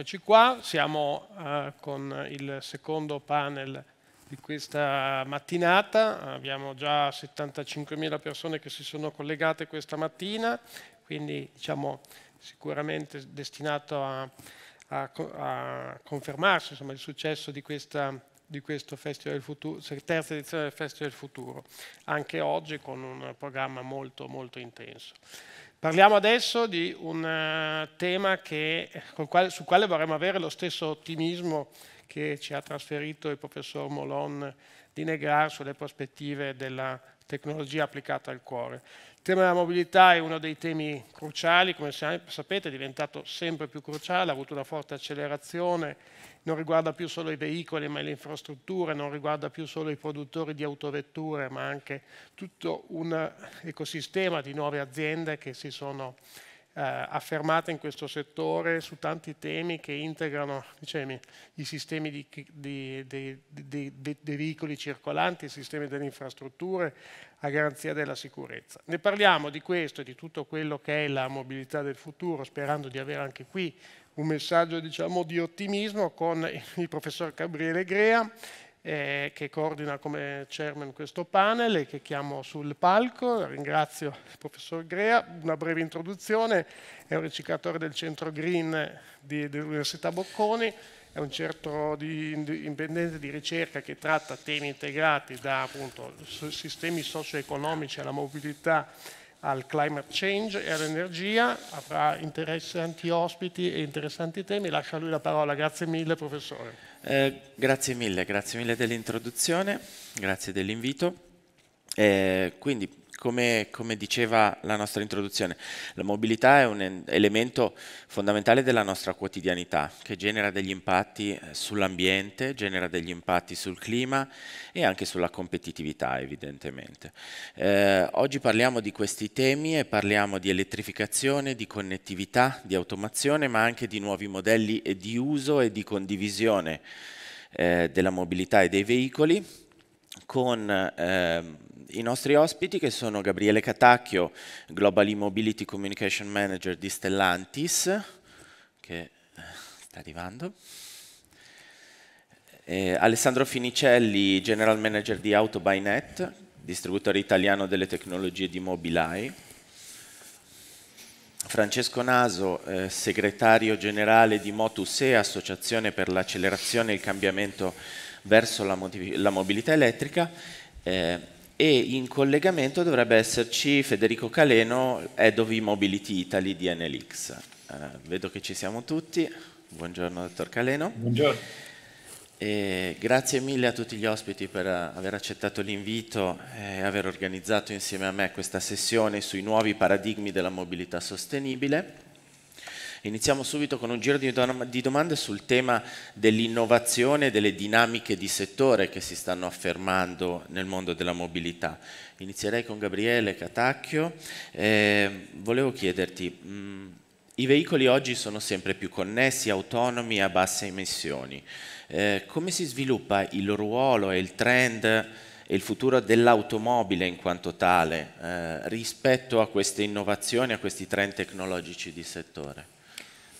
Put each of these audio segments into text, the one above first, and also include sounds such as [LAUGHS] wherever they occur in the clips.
Eccoci qua, siamo eh, con il secondo panel di questa mattinata, abbiamo già 75.000 persone che si sono collegate questa mattina, quindi diciamo, sicuramente destinato a, a, a confermarsi insomma, il successo di questa di questo Festival del Futuro, terza edizione del Festival del Futuro, anche oggi con un programma molto molto intenso. Parliamo adesso di un eh, tema che, quale, su quale vorremmo avere lo stesso ottimismo che ci ha trasferito il professor Molon di Negar sulle prospettive della tecnologia applicata al cuore. Il tema della mobilità è uno dei temi cruciali, come sapete è diventato sempre più cruciale, ha avuto una forte accelerazione non riguarda più solo i veicoli ma le infrastrutture, non riguarda più solo i produttori di autovetture ma anche tutto un eh, ecosistema di nuove aziende che si sono eh, affermate in questo settore su tanti temi che integrano diciamo, i sistemi dei veicoli circolanti, i sistemi delle infrastrutture a garanzia della sicurezza. Ne parliamo di questo e di tutto quello che è la mobilità del futuro, sperando di avere anche qui un messaggio diciamo, di ottimismo con il professor Gabriele Grea eh, che coordina come chairman questo panel e che chiamo sul palco. Ringrazio il professor Grea, una breve introduzione, è un riciclatore del centro Green dell'Università Bocconi, è un centro di, indipendente di ricerca che tratta temi integrati da appunto, sistemi socio-economici alla mobilità al climate change e all'energia, avrà interessanti ospiti e interessanti temi. Lascio a lui la parola, grazie mille professore. Eh, grazie mille, grazie mille dell'introduzione, grazie dell'invito. Eh, quindi come, come, diceva la nostra introduzione, la mobilità è un elemento fondamentale della nostra quotidianità che genera degli impatti eh, sull'ambiente, genera degli impatti sul clima e anche sulla competitività evidentemente. Eh, oggi parliamo di questi temi e parliamo di elettrificazione, di connettività, di automazione ma anche di nuovi modelli di uso e di condivisione eh, della mobilità e dei veicoli con eh, i nostri ospiti che sono Gabriele Catacchio, Global Mobility Communication Manager di Stellantis, che eh, sta arrivando, eh, Alessandro Finicelli, General Manager di AutoByNet, distributore italiano delle tecnologie di Mobileye, Francesco Naso, eh, segretario generale di Motus E, Associazione per l'accelerazione e il cambiamento verso la, la mobilità elettrica eh, e in collegamento dovrebbe esserci Federico Caleno, Head of Mobility Italy di NLX. Eh, vedo che ci siamo tutti. Buongiorno, dottor Caleno. Buongiorno. E grazie mille a tutti gli ospiti per eh, aver accettato l'invito e aver organizzato insieme a me questa sessione sui nuovi paradigmi della mobilità sostenibile. Iniziamo subito con un giro di domande sul tema dell'innovazione e delle dinamiche di settore che si stanno affermando nel mondo della mobilità. Inizierei con Gabriele Catacchio. Eh, volevo chiederti, mh, mm, i veicoli oggi sono sempre più connessi, autonomi e a basse emissioni. Eh, come si sviluppa il ruolo e il trend e il futuro dell'automobile in quanto tale eh, rispetto a queste innovazioni, a questi trend tecnologici di settore?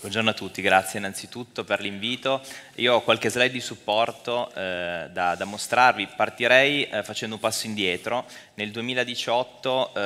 Buongiorno a tutti, grazie innanzitutto per l'invito. Io ho qualche slide di supporto eh, da, da, mostrarvi. Partirei eh, facendo un passo indietro. Nel 2018 eh,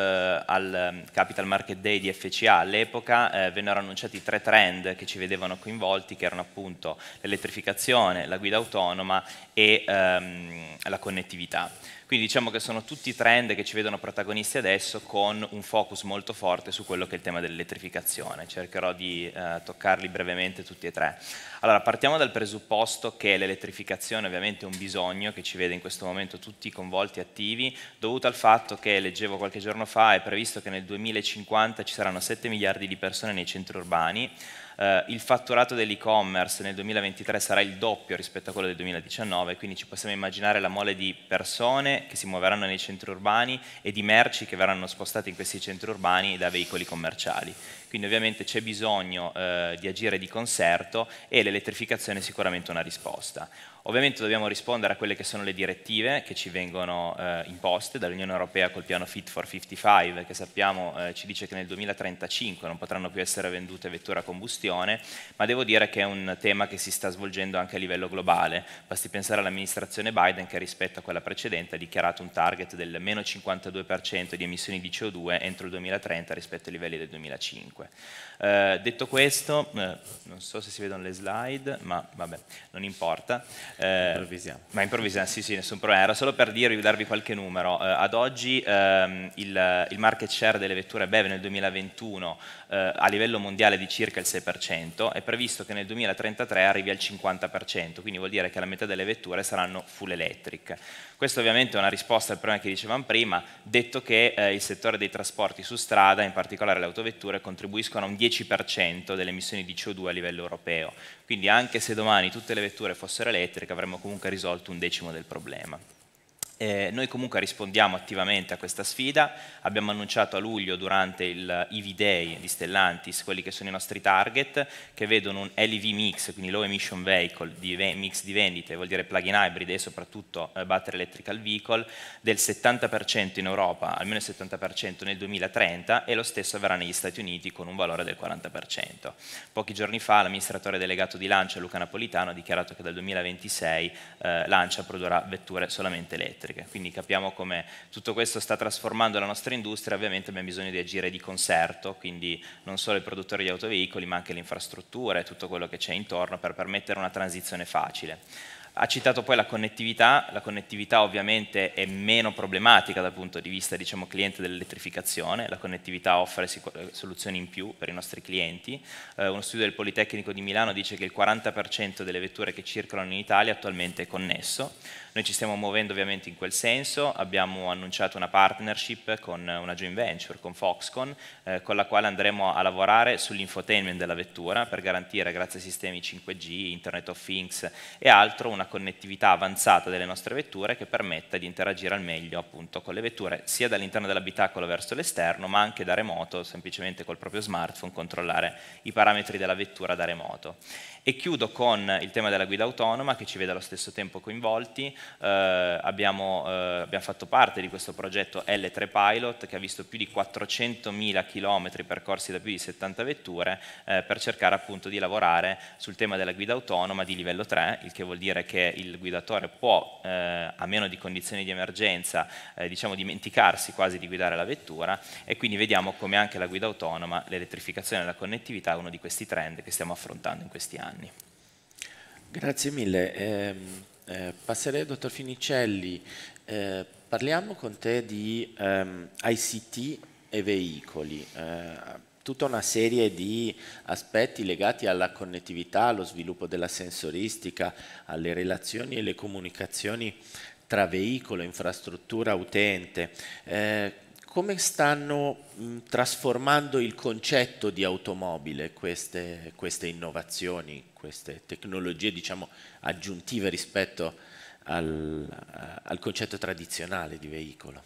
al ehm, Capital Market Day di FCA all'epoca eh, vennero annunciati tre trend che ci vedevano coinvolti, che erano appunto l'elettrificazione, la guida autonoma e ehm, la connettività. Quindi diciamo che sono tutti trend che ci vedono protagonisti adesso con un focus molto forte su quello che è il tema dell'elettrificazione. Cercherò di eh, toccarli brevemente tutti e tre. Allora, partiamo dal presupposto che l'elettrificazione ovviamente è un bisogno che ci vede in questo momento tutti coinvolti e attivi, dovuto al fatto che, leggevo qualche giorno fa, è previsto che nel 2050 ci saranno 7 miliardi di persone nei centri urbani, eh, il fatturato dell'e-commerce nel 2023 sarà il doppio rispetto a quello del 2019, quindi ci possiamo immaginare la mole di persone che si muoveranno nei centri urbani e di merci che verranno spostate in questi centri urbani da veicoli commerciali. Quindi ovviamente c'è bisogno eh, di agire di concerto e l'elettrificazione è sicuramente una risposta. Ovviamente dobbiamo rispondere a quelle che sono le direttive che ci vengono eh, imposte dall'Unione Europea col piano Fit for 55, che sappiamo eh, ci dice che nel 2035 non potranno più essere vendute vetture a combustione, ma devo dire che è un tema che si sta svolgendo anche a livello globale. Basti pensare all'amministrazione Biden che rispetto a quella precedente ha dichiarato un target del meno 52% di emissioni di CO2 entro il 2030 rispetto ai livelli del 2005. Eh, detto questo, eh, non so se si vedono le slide, ma vabbè, non importa. Eh, improvvisiamo. Ma improvvisiamo, sì, sì, nessun problema. Era solo per dirvi, darvi qualche numero. Eh, ad oggi ehm, il, il, market share delle vetture BEV nel 2021 eh, a livello mondiale di circa il 6%, è previsto che nel 2033 arrivi al 50%, quindi vuol dire che la metà delle vetture saranno full electric. Questa ovviamente è una risposta al problema che dicevamo prima, detto che eh, il settore dei trasporti su strada, in particolare le autovetture, contribuiscono a un 10% delle emissioni di CO2 a livello europeo, quindi anche se domani tutte le vetture fossero elettriche avremmo comunque risolto un decimo del problema. Eh, noi comunque rispondiamo attivamente a questa sfida, abbiamo annunciato a luglio durante il EV Day di Stellantis quelli che sono i nostri target che vedono un LEV mix, quindi low emission vehicle, di mix di vendite, vuol dire plug-in hybrid e soprattutto eh, battery electrical vehicle, del 70% in Europa, almeno il 70% nel 2030 e lo stesso avverrà negli Stati Uniti con un valore del 40%. Pochi giorni fa l'amministratore delegato di Lancia, Luca Napolitano, ha dichiarato che dal 2026 eh, Lancia produrrà vetture solamente elettriche elettriche. Quindi capiamo come tutto questo sta trasformando la nostra industria, ovviamente abbiamo bisogno di agire di concerto, quindi non solo i produttori di autoveicoli, ma anche le infrastrutture e tutto quello che c'è intorno per permettere una transizione facile. Ha citato poi la connettività, la connettività ovviamente è meno problematica dal punto di vista diciamo, cliente dell'elettrificazione, la connettività offre soluzioni in più per i nostri clienti. Eh, uno studio del Politecnico di Milano dice che il 40% delle vetture che circolano in Italia attualmente è connesso, noi ci stiamo muovendo ovviamente in quel senso, abbiamo annunciato una partnership con una joint venture, con Foxconn, eh, con la quale andremo a lavorare sull'infotainment della vettura per garantire, grazie ai sistemi 5G, Internet of Things e altro, una connettività avanzata delle nostre vetture che permetta di interagire al meglio appunto con le vetture, sia dall'interno dell'abitacolo verso l'esterno, ma anche da remoto, semplicemente col proprio smartphone, controllare i parametri della vettura da remoto. E chiudo con il tema della guida autonoma che ci vede allo stesso tempo coinvolti. Eh, abbiamo, eh, abbiamo, fatto parte di questo progetto L3 Pilot che ha visto più di 400.000 km percorsi da più di 70 vetture eh, per cercare appunto di lavorare sul tema della guida autonoma di livello 3, il che vuol dire che il guidatore può, eh, a meno di condizioni di emergenza, eh, diciamo dimenticarsi quasi di guidare la vettura e quindi vediamo come anche la guida autonoma, l'elettrificazione e la connettività è uno di questi trend che stiamo affrontando in questi anni anni. Grazie mille. Eh, eh, passerei al dottor Finicelli. Eh, parliamo con te di ehm, ICT e veicoli. Eh, tutta una serie di aspetti legati alla connettività, allo sviluppo della sensoristica, alle relazioni e le comunicazioni tra veicolo, infrastruttura, utente. Eh, come stanno mh, mm, trasformando il concetto di automobile queste, queste innovazioni, queste tecnologie diciamo, aggiuntive rispetto al, al, concetto tradizionale di veicolo?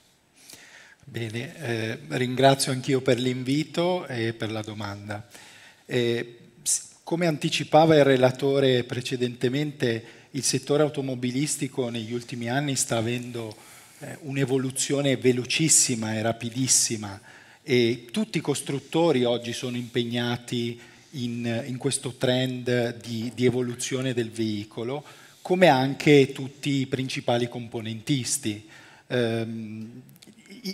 Bene, eh, ringrazio anch'io per l'invito e per la domanda. Eh, come anticipava il relatore precedentemente, il settore automobilistico negli ultimi anni sta avendo eh, un'evoluzione velocissima e rapidissima e tutti i costruttori oggi sono impegnati in, in questo trend di, di, evoluzione del veicolo, come anche tutti i principali componentisti. Ehm,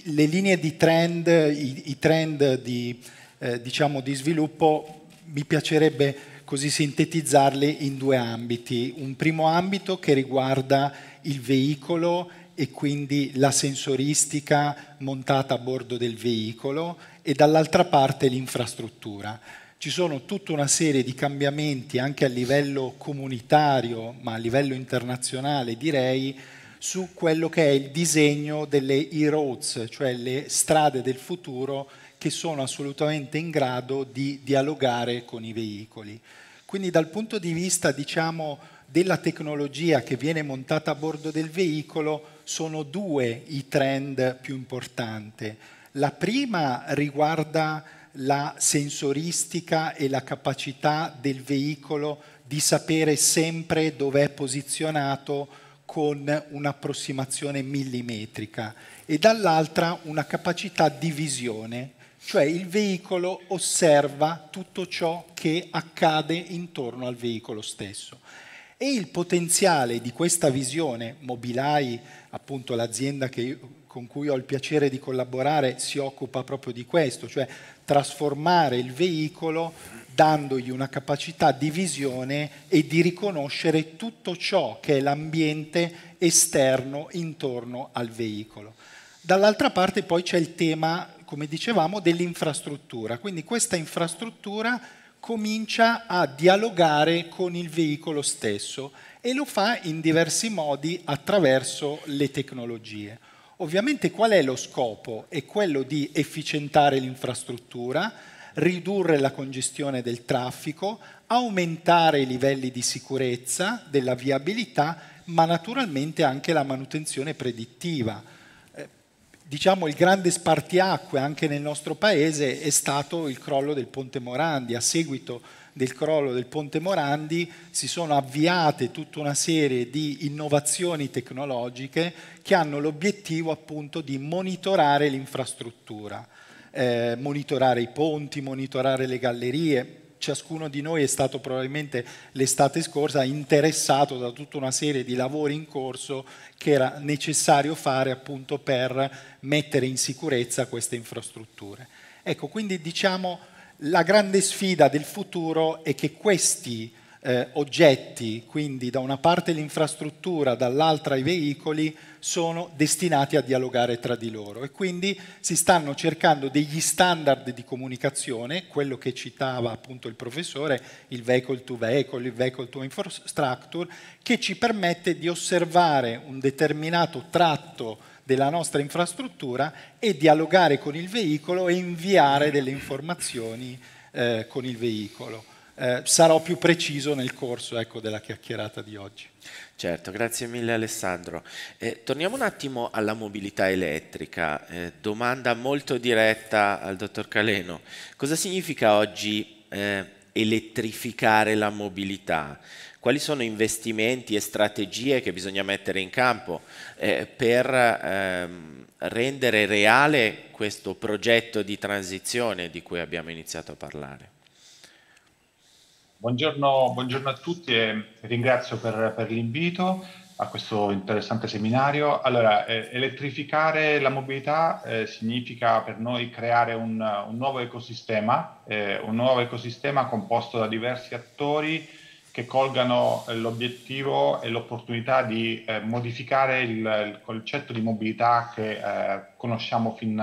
le linee di trend, i, i trend di, eh, diciamo di sviluppo, mi piacerebbe così sintetizzarli in due ambiti. Un primo ambito che riguarda il veicolo e quindi la sensoristica montata a bordo del veicolo e dall'altra parte l'infrastruttura. Ci sono tutta una serie di cambiamenti anche a livello comunitario, ma a livello internazionale direi, su quello che è il disegno delle e-roads, cioè le strade del futuro che sono assolutamente in grado di dialogare con i veicoli. Quindi dal punto di vista, diciamo, della tecnologia che viene montata a bordo del veicolo, sono due i trend più importanti. La prima riguarda la sensoristica e la capacità del veicolo di sapere sempre dove è posizionato con un'approssimazione millimetrica e dall'altra una capacità di visione, cioè il veicolo osserva tutto ciò che accade intorno al veicolo stesso. E il potenziale di questa visione, Mobilai, appunto l'azienda che, con cui ho il piacere di collaborare, si occupa proprio di questo, cioè trasformare il veicolo dandogli una capacità di visione e di riconoscere tutto ciò che è l'ambiente esterno intorno al veicolo. Dall'altra parte poi c'è il tema, come dicevamo, dell'infrastruttura, quindi questa infrastruttura comincia a dialogare con il veicolo stesso e lo fa in diversi modi attraverso le tecnologie. Ovviamente qual è lo scopo? È quello di efficientare l'infrastruttura, ridurre la congestione del traffico, aumentare i livelli di sicurezza, della viabilità, ma naturalmente anche la manutenzione predittiva diciamo, il grande spartiacque anche nel nostro paese è stato il crollo del Ponte Morandi. A seguito del crollo del Ponte Morandi si sono avviate tutta una serie di innovazioni tecnologiche che hanno l'obiettivo appunto di monitorare l'infrastruttura, eh, monitorare i ponti, monitorare le gallerie, ciascuno di noi è stato probabilmente l'estate scorsa interessato da tutta una serie di lavori in corso che era necessario fare appunto per mettere in sicurezza queste infrastrutture. Ecco, quindi diciamo la grande sfida del futuro è che questi eh, oggetti, quindi da una parte l'infrastruttura, dall'altra i veicoli, sono destinati a dialogare tra di loro e quindi si stanno cercando degli standard di comunicazione, quello che citava appunto il professore, il vehicle to vehicle, il vehicle to infrastructure, che ci permette di osservare un determinato tratto della nostra infrastruttura e dialogare con il veicolo e inviare delle informazioni eh, con il veicolo eh, sarò più preciso nel corso ecco, della chiacchierata di oggi. Certo, grazie mille Alessandro. Eh, torniamo un attimo alla mobilità elettrica. Eh, domanda molto diretta al dottor Caleno. Cosa significa oggi eh, elettrificare la mobilità? Quali sono investimenti e strategie che bisogna mettere in campo eh, per ehm, rendere reale questo progetto di transizione di cui abbiamo iniziato a parlare? Buongiorno, buongiorno, a tutti e ringrazio per, per l'invito a questo interessante seminario. Allora, eh, elettrificare la mobilità eh, significa per noi creare un, un nuovo ecosistema, eh, un nuovo ecosistema composto da diversi attori che colgano eh, l'obiettivo e l'opportunità di eh, modificare il, il, concetto di mobilità che eh, conosciamo fin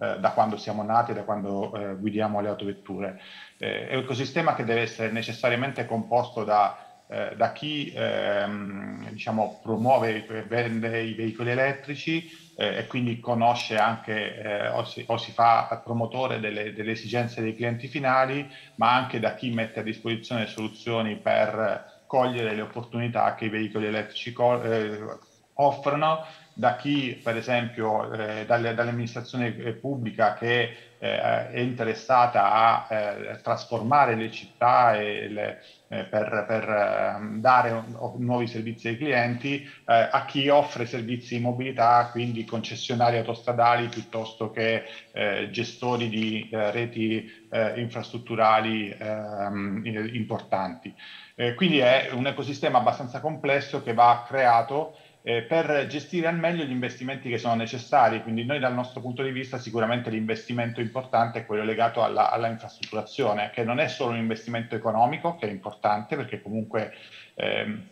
da quando siamo nati e da quando guidiamo le autovetture eh, è un ecosistema che deve essere necessariamente composto da, eh, da chi ehm, diciamo, promuove e vende i veicoli elettrici eh, e quindi conosce anche eh, o si, o, si, fa promotore delle, delle, esigenze dei clienti finali, ma anche da chi mette a disposizione soluzioni per cogliere le opportunità che i veicoli elettrici co- eh, offrono da chi, per esempio, eh, dalle, dall'amministrazione eh, pubblica che eh, è interessata a eh, trasformare le città le, eh, per, per, eh, dare un, nuovi servizi ai clienti, a chi offre servizi di mobilità, quindi concessionari autostradali piuttosto che gestori di reti infrastrutturali ehm, importanti. quindi è un ecosistema abbastanza complesso che va creato eh, per gestire al meglio gli investimenti che sono necessari. Quindi noi dal nostro punto di vista sicuramente l'investimento importante è quello legato alla, alla infrastrutturazione, che non è solo un investimento economico, che è importante perché comunque ehm,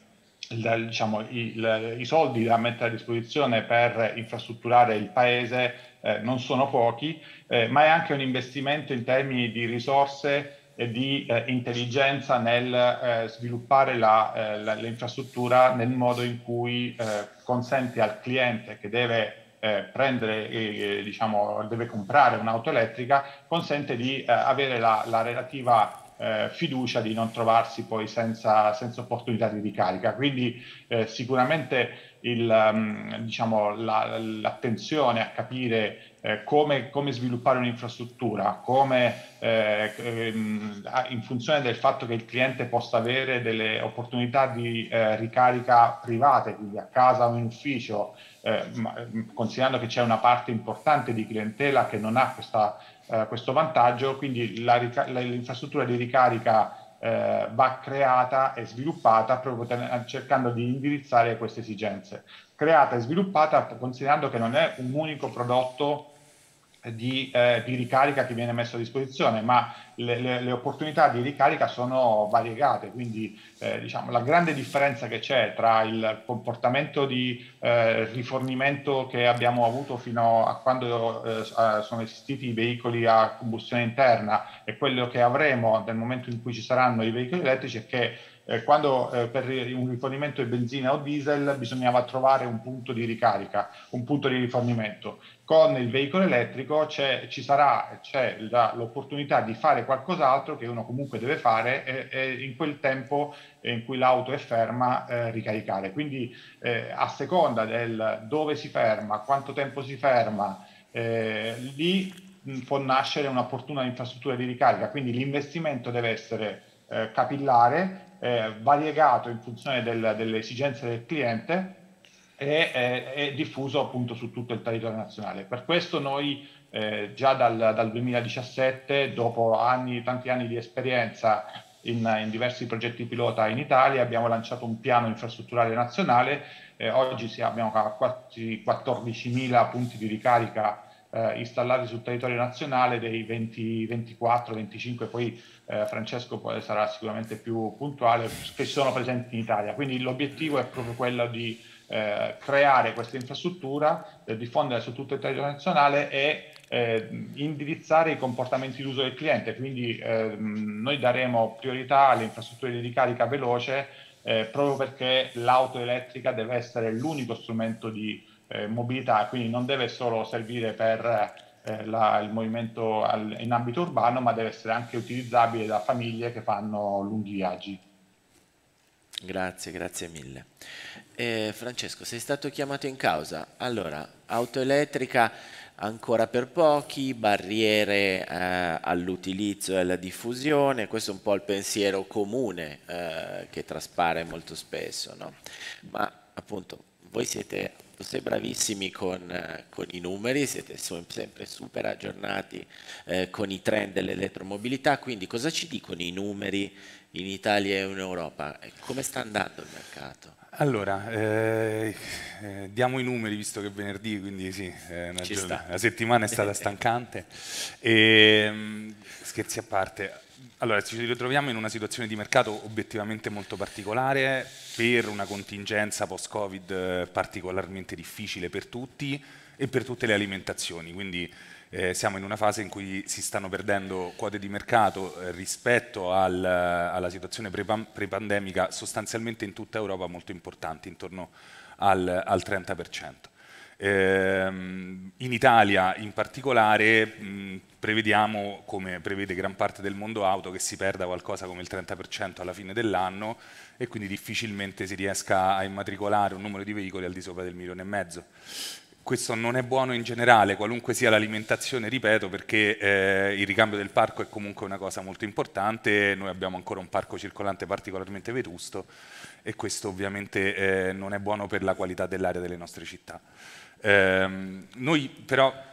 diciamo, il, i soldi da mettere a disposizione per infrastrutturare il paese eh, non sono pochi, eh, ma è anche un investimento in termini di risorse di eh, intelligenza nel eh, sviluppare la, eh, la, l'infrastruttura nel modo in cui eh, consente al cliente che deve eh, prendere, eh, diciamo, deve comprare un'auto elettrica, consente di avere la, la relativa fiducia di non trovarsi poi senza, senza opportunità di ricarica. Quindi sicuramente il, um, diciamo, l'attenzione a capire eh, come, come, sviluppare un'infrastruttura, come eh, ehm, in funzione del fatto che il cliente possa avere delle opportunità di eh, ricarica private, quindi a casa o in ufficio, eh, ma, mm, considerando che c'è una parte importante di clientela che non ha questa, eh, questo vantaggio, quindi la, la, l'infrastruttura di ricarica eh, va creata e sviluppata proprio cercando di indirizzare queste esigenze creata e sviluppata considerando che non è un unico prodotto di, eh, di ricarica che viene messo a disposizione, ma le, le, le opportunità di ricarica sono variegate, quindi eh, diciamo, la grande differenza che c'è tra il comportamento di eh, rifornimento che abbiamo avuto fino a quando eh, sono esistiti i veicoli a combustione interna e quello che avremo nel momento in cui ci saranno i veicoli elettrici è che eh, quando eh, per un rifornimento di benzina o diesel bisognava trovare un punto di ricarica, un punto di rifornimento. Con il veicolo elettrico ci sarà la, l'opportunità di fare qualcos'altro che uno comunque deve fare e in quel tempo in cui l'auto è ferma eh, ricaricare. Quindi eh, a seconda del dove si ferma, quanto tempo si ferma, eh, lì può nascere un'opportuna infrastruttura di ricarica, quindi l'investimento deve essere eh, capillare eh, variegato in funzione del, delle esigenze del cliente e eh, è diffuso appunto su tutto il territorio nazionale. Per questo noi eh, già dal, dal, 2017, dopo anni, tanti anni di esperienza in, in, diversi progetti pilota in Italia, abbiamo lanciato un piano infrastrutturale nazionale. Eh, oggi abbiamo quasi 14.000 punti di ricarica eh, installati sul territorio nazionale dei 20, 24, 25, poi eh, Francesco poi eh, sarà sicuramente più puntuale, che sono presenti in Italia. Quindi l'obiettivo è proprio quello di eh, creare questa infrastruttura, eh, diffonderla su tutto il territorio nazionale e eh, indirizzare i comportamenti d'uso del cliente. Quindi noi daremo priorità alle infrastrutture di ricarica veloce proprio perché l'auto elettrica deve essere l'unico strumento di eh, mobilità, quindi non deve solo servire per eh, la, il movimento al, in ambito urbano, ma deve essere anche utilizzabile da famiglie che fanno lunghi viaggi. Grazie, grazie mille. Eh, Francesco, sei stato chiamato in causa. Allora, auto elettrica ancora per pochi, barriere eh, all'utilizzo e alla diffusione, questo è un po' il pensiero comune eh, che traspare molto spesso, no? ma appunto voi siete sempre, sempre bravissimi con, eh, con, i numeri, siete sempre super aggiornati eh, con i trend dell'elettromobilità, quindi cosa ci dicono i numeri in Italia e in Europa? Come sta andando il mercato? Allora, eh, eh, diamo i numeri visto che è venerdì, quindi sì, la settimana è stata [LAUGHS] stancante. e, ehm, scherzi a parte, allora, ci ritroviamo in una situazione di mercato obiettivamente molto particolare, per una contingenza post-Covid eh, particolarmente difficile per tutti e per tutte le alimentazioni, quindi eh, siamo in una fase in cui si stanno perdendo quote di mercato eh, rispetto al, alla situazione pre-pandemica sostanzialmente in tutta Europa molto importanti, intorno al, al 30%. Ehm, in Italia in particolare prevediamo, come prevede gran parte del mondo auto, che si perda qualcosa come il 30% alla fine dell'anno e quindi difficilmente si riesca a immatricolare un numero di veicoli al di sopra del milione e mezzo. Questo non è buono in generale, qualunque sia l'alimentazione, ripeto, perché eh, il ricambio del parco è comunque una cosa molto importante, noi abbiamo ancora un parco circolante particolarmente vetusto e questo ovviamente eh, non è buono per la qualità dell'aria delle nostre città. Eh, noi però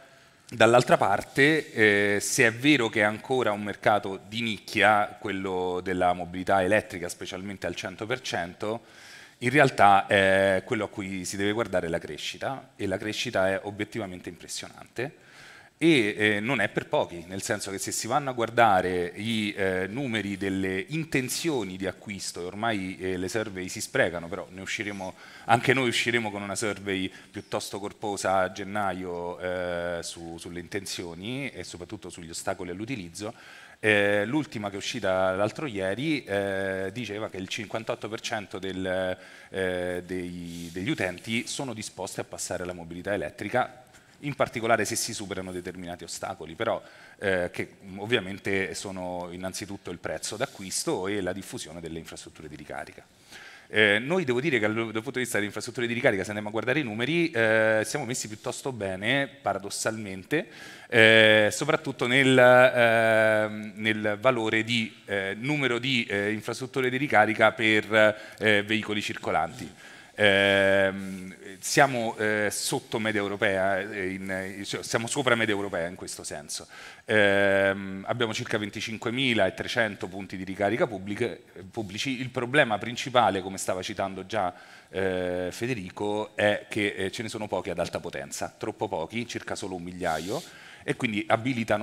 Dall'altra parte, eh, se è vero che è ancora un mercato di nicchia, quello della mobilità elettrica, specialmente al 100%, in realtà eh, quello a cui si deve guardare è la crescita e la crescita è obiettivamente impressionante e eh, non è per pochi, nel senso che se si vanno a guardare i eh, numeri delle intenzioni di acquisto, ormai eh, le survey si sprecano, però ne usciremo, anche noi usciremo con una survey piuttosto corposa a gennaio eh, su, sulle intenzioni e soprattutto sugli ostacoli all'utilizzo, eh, l'ultima che è uscita l'altro ieri eh, diceva che il 58% del, eh, dei, degli utenti sono disposti a passare alla mobilità elettrica in particolare se si superano determinati ostacoli, però eh, che ovviamente sono innanzitutto il prezzo d'acquisto e la diffusione delle infrastrutture di ricarica. Eh, noi devo dire che dal punto di vista delle infrastrutture di ricarica, se andiamo a guardare i numeri, eh, siamo messi piuttosto bene, paradossalmente, eh, soprattutto nel, ehm, nel, valore di eh, numero di eh, infrastrutture di ricarica per eh, veicoli circolanti. Ehm, siamo eh, sotto media europea, eh, in, eh, cioè, siamo sopra media europea in questo senso. Ehm, abbiamo circa 25.300 punti di ricarica pubbliche, pubblici. Il problema principale, come stava citando già eh, Federico, è che ce ne sono pochi ad alta potenza, troppo pochi, circa solo un migliaio e quindi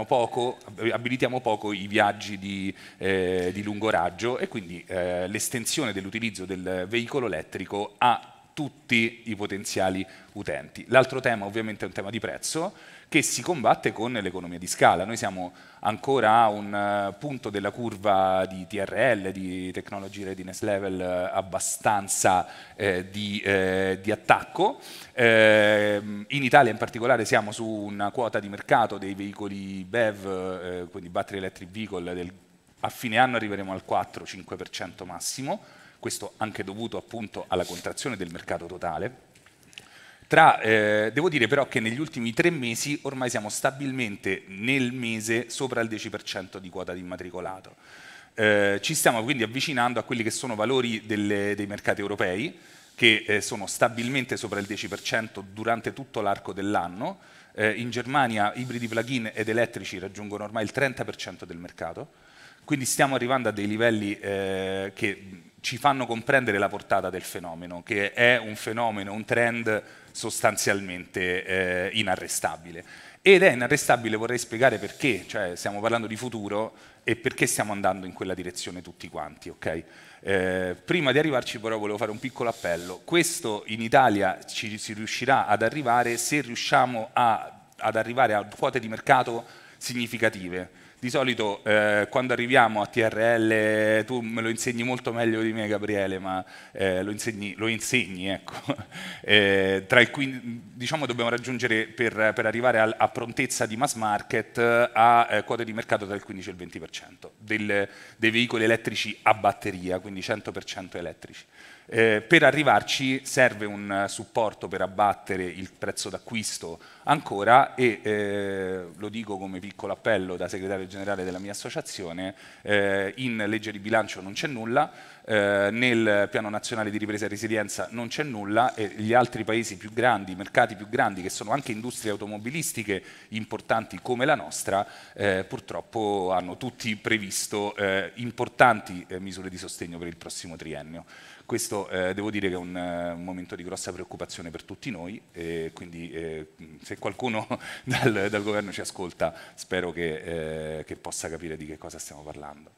poco, abilitiamo poco i viaggi di, eh, di lungo raggio e quindi eh, l'estensione dell'utilizzo del veicolo elettrico a tutti i potenziali utenti. L'altro tema ovviamente è un tema di prezzo, che si combatte con l'economia di scala. Noi siamo ancora a un eh, punto della curva di TRL, di Technology Readiness Level, eh, abbastanza eh, di, eh, di, attacco. Eh, in Italia in particolare siamo su una quota di mercato dei veicoli BEV, eh, quindi Battery Electric Vehicle, del, a fine anno arriveremo al 4-5% massimo, questo anche dovuto appunto alla contrazione del mercato totale tra, eh, devo dire però che negli ultimi tre mesi ormai siamo stabilmente nel mese sopra il 10% di quota di immatricolato. Eh, ci stiamo quindi avvicinando a quelli che sono valori delle, dei mercati europei, che eh, sono stabilmente sopra il 10% durante tutto l'arco dell'anno. Eh, in Germania ibridi plug-in ed elettrici raggiungono ormai il 30% del mercato, quindi stiamo arrivando a dei livelli eh, che ci fanno comprendere la portata del fenomeno, che è un fenomeno, un trend sostanzialmente eh, inarrestabile. Ed è inarrestabile, vorrei spiegare perché, cioè stiamo parlando di futuro e perché stiamo andando in quella direzione tutti quanti, ok? Eh, prima di arrivarci però volevo fare un piccolo appello. Questo in Italia ci si riuscirà ad arrivare se riusciamo a, ad arrivare a quote di mercato significative di solito eh, quando arriviamo a TRL, tu me lo insegni molto meglio di me Gabriele, ma eh, lo insegni, lo insegni ecco. [LAUGHS] eh, il, diciamo dobbiamo raggiungere per, per arrivare a, a, prontezza di mass market a eh, quote di mercato tra il 15 e il 20% del, dei veicoli elettrici a batteria, quindi 100% elettrici. Eh, per arrivarci serve un supporto per abbattere il prezzo d'acquisto ancora e eh, lo dico come piccolo appello da segretario generale della mia associazione, eh, in legge di bilancio non c'è nulla, eh, nel piano nazionale di ripresa e resilienza non c'è nulla e gli altri paesi più grandi, mercati più grandi che sono anche industrie automobilistiche importanti come la nostra, eh, purtroppo hanno tutti previsto eh, importanti misure di sostegno per il prossimo triennio. Questo eh, devo dire che è un, eh, un, momento di grossa preoccupazione per tutti noi, eh, quindi eh, se qualcuno [LAUGHS] dal, dal, governo ci ascolta spero che, eh, che, possa capire di che cosa stiamo parlando.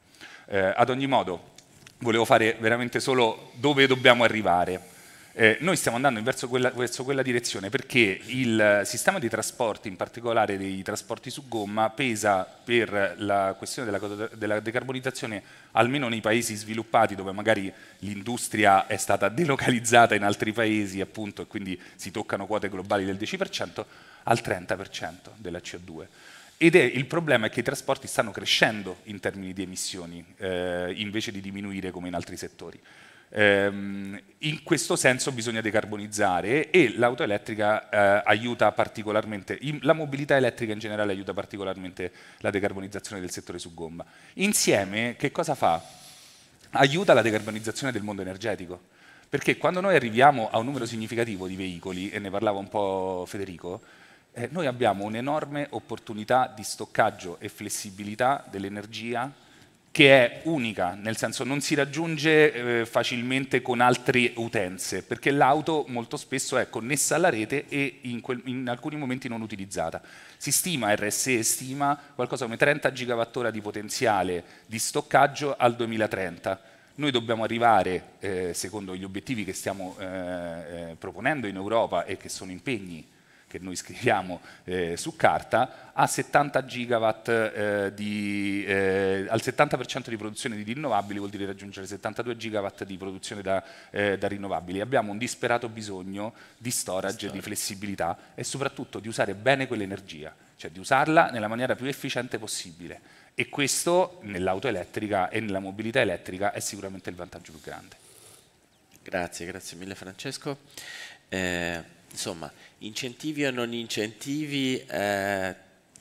Eh, ad ogni modo, volevo fare veramente solo dove dobbiamo arrivare. Eh, noi stiamo andando verso quella, verso quella, direzione perché il sistema dei trasporti, in particolare dei trasporti su gomma, pesa per la questione della, della decarbonizzazione, almeno nei paesi sviluppati dove magari l'industria è stata delocalizzata in altri paesi appunto, e quindi si toccano quote globali del 10%, al 30% della CO2. Ed è, il problema è che i trasporti stanno crescendo in termini di emissioni eh, invece di diminuire come in altri settori. Ehm, in questo senso bisogna decarbonizzare e l'auto elettrica eh, aiuta particolarmente, la mobilità elettrica in generale aiuta particolarmente la decarbonizzazione del settore su gomma. Insieme che cosa fa? Aiuta la decarbonizzazione del mondo energetico, perché quando noi arriviamo a un numero significativo di veicoli, e ne parlava un po' Federico, eh, noi abbiamo un'enorme opportunità di stoccaggio e flessibilità dell'energia che è unica, nel senso non si raggiunge eh, facilmente con altre utenze, perché l'auto molto spesso è connessa alla rete e in, quel, in alcuni momenti non utilizzata. Si stima, RSE stima, qualcosa come 30 gigawattora di potenziale di stoccaggio al 2030. Noi dobbiamo arrivare, eh, secondo gli obiettivi che stiamo eh, eh proponendo in Europa e che sono impegni che noi scriviamo eh, su carta ha 70 gigawatt eh, di, eh, al 70% di produzione di rinnovabili vuol dire raggiungere 72 gigawatt di produzione da, eh, da rinnovabili. Abbiamo un disperato bisogno di storage, storage, di flessibilità e soprattutto di usare bene quell'energia, cioè di usarla nella maniera più efficiente possibile. E questo nell'auto elettrica e nella mobilità elettrica è sicuramente il vantaggio più grande. Grazie, grazie mille Francesco. Eh, insomma, incentivi o non incentivi, eh,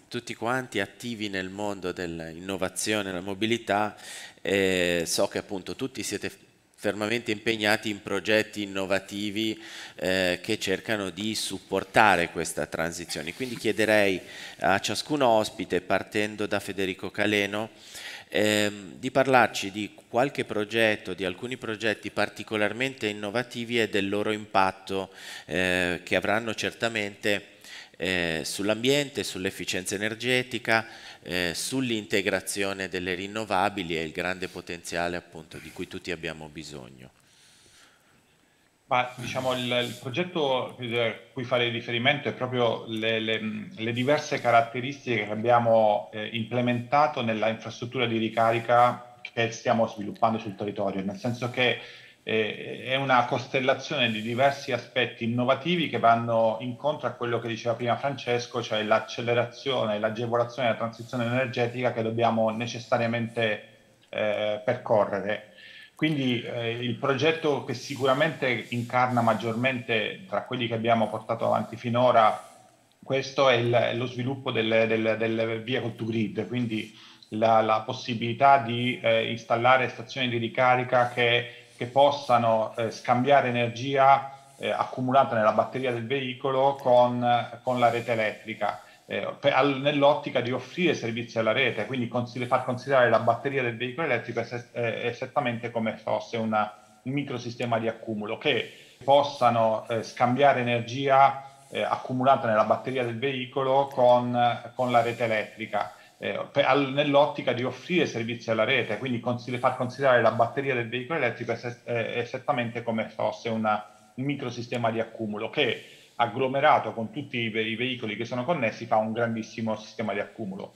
tutti quanti attivi nel mondo dell'innovazione, della mobilità, eh, so che appunto tutti siete fermamente impegnati in progetti innovativi eh, che cercano di supportare questa transizione. Quindi chiederei a ciascun ospite, partendo da Federico Caleno, ehm, di parlarci di qualche progetto, di alcuni progetti particolarmente innovativi e del loro impatto eh, che avranno certamente eh, sull'ambiente, sull'efficienza energetica, eh, sull'integrazione delle rinnovabili e il grande potenziale appunto di cui tutti abbiamo bisogno. Ma diciamo il, il progetto eh, a cui fare riferimento è proprio le, le, le diverse caratteristiche che abbiamo eh, implementato nella infrastruttura di ricarica che stiamo sviluppando sul territorio, nel senso che eh, è una costellazione di diversi aspetti innovativi che vanno incontro a quello che diceva prima Francesco, cioè l'accelerazione, l'agevolazione della transizione energetica che dobbiamo necessariamente eh, percorrere quindi eh, il progetto che sicuramente incarna maggiormente tra quelli che abbiamo portato avanti finora, questo è, il, è lo sviluppo delle, delle, delle vehicle to grid, quindi la, la possibilità di eh, installare stazioni di ricarica che, che possano eh, scambiare energia eh, accumulata nella batteria del veicolo con, con la rete elettrica eh, al, nell'ottica di offrire servizi alla rete, quindi consider- far considerare la batteria del veicolo elettrico es- eh, esattamente come fosse una, un microsistema di accumulo, che possano eh, scambiare energia accumulata nella batteria del veicolo con, con la rete elettrica. Per, al, nell'ottica di offrire servizi alla rete, quindi consider- far considerare la batteria del veicolo elettrico es- eh, esattamente come fosse una, un microsistema di accumulo, che eh, agglomerato con tutti i, ve- i veicoli che sono connessi fa un grandissimo sistema di accumulo.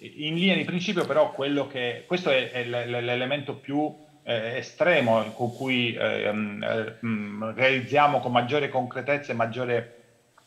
In linea di principio però quello che, questo è, è l- l'elemento più eh, estremo con cui eh, mh, mm, eh, mm, realizziamo con maggiore concretezza e maggiore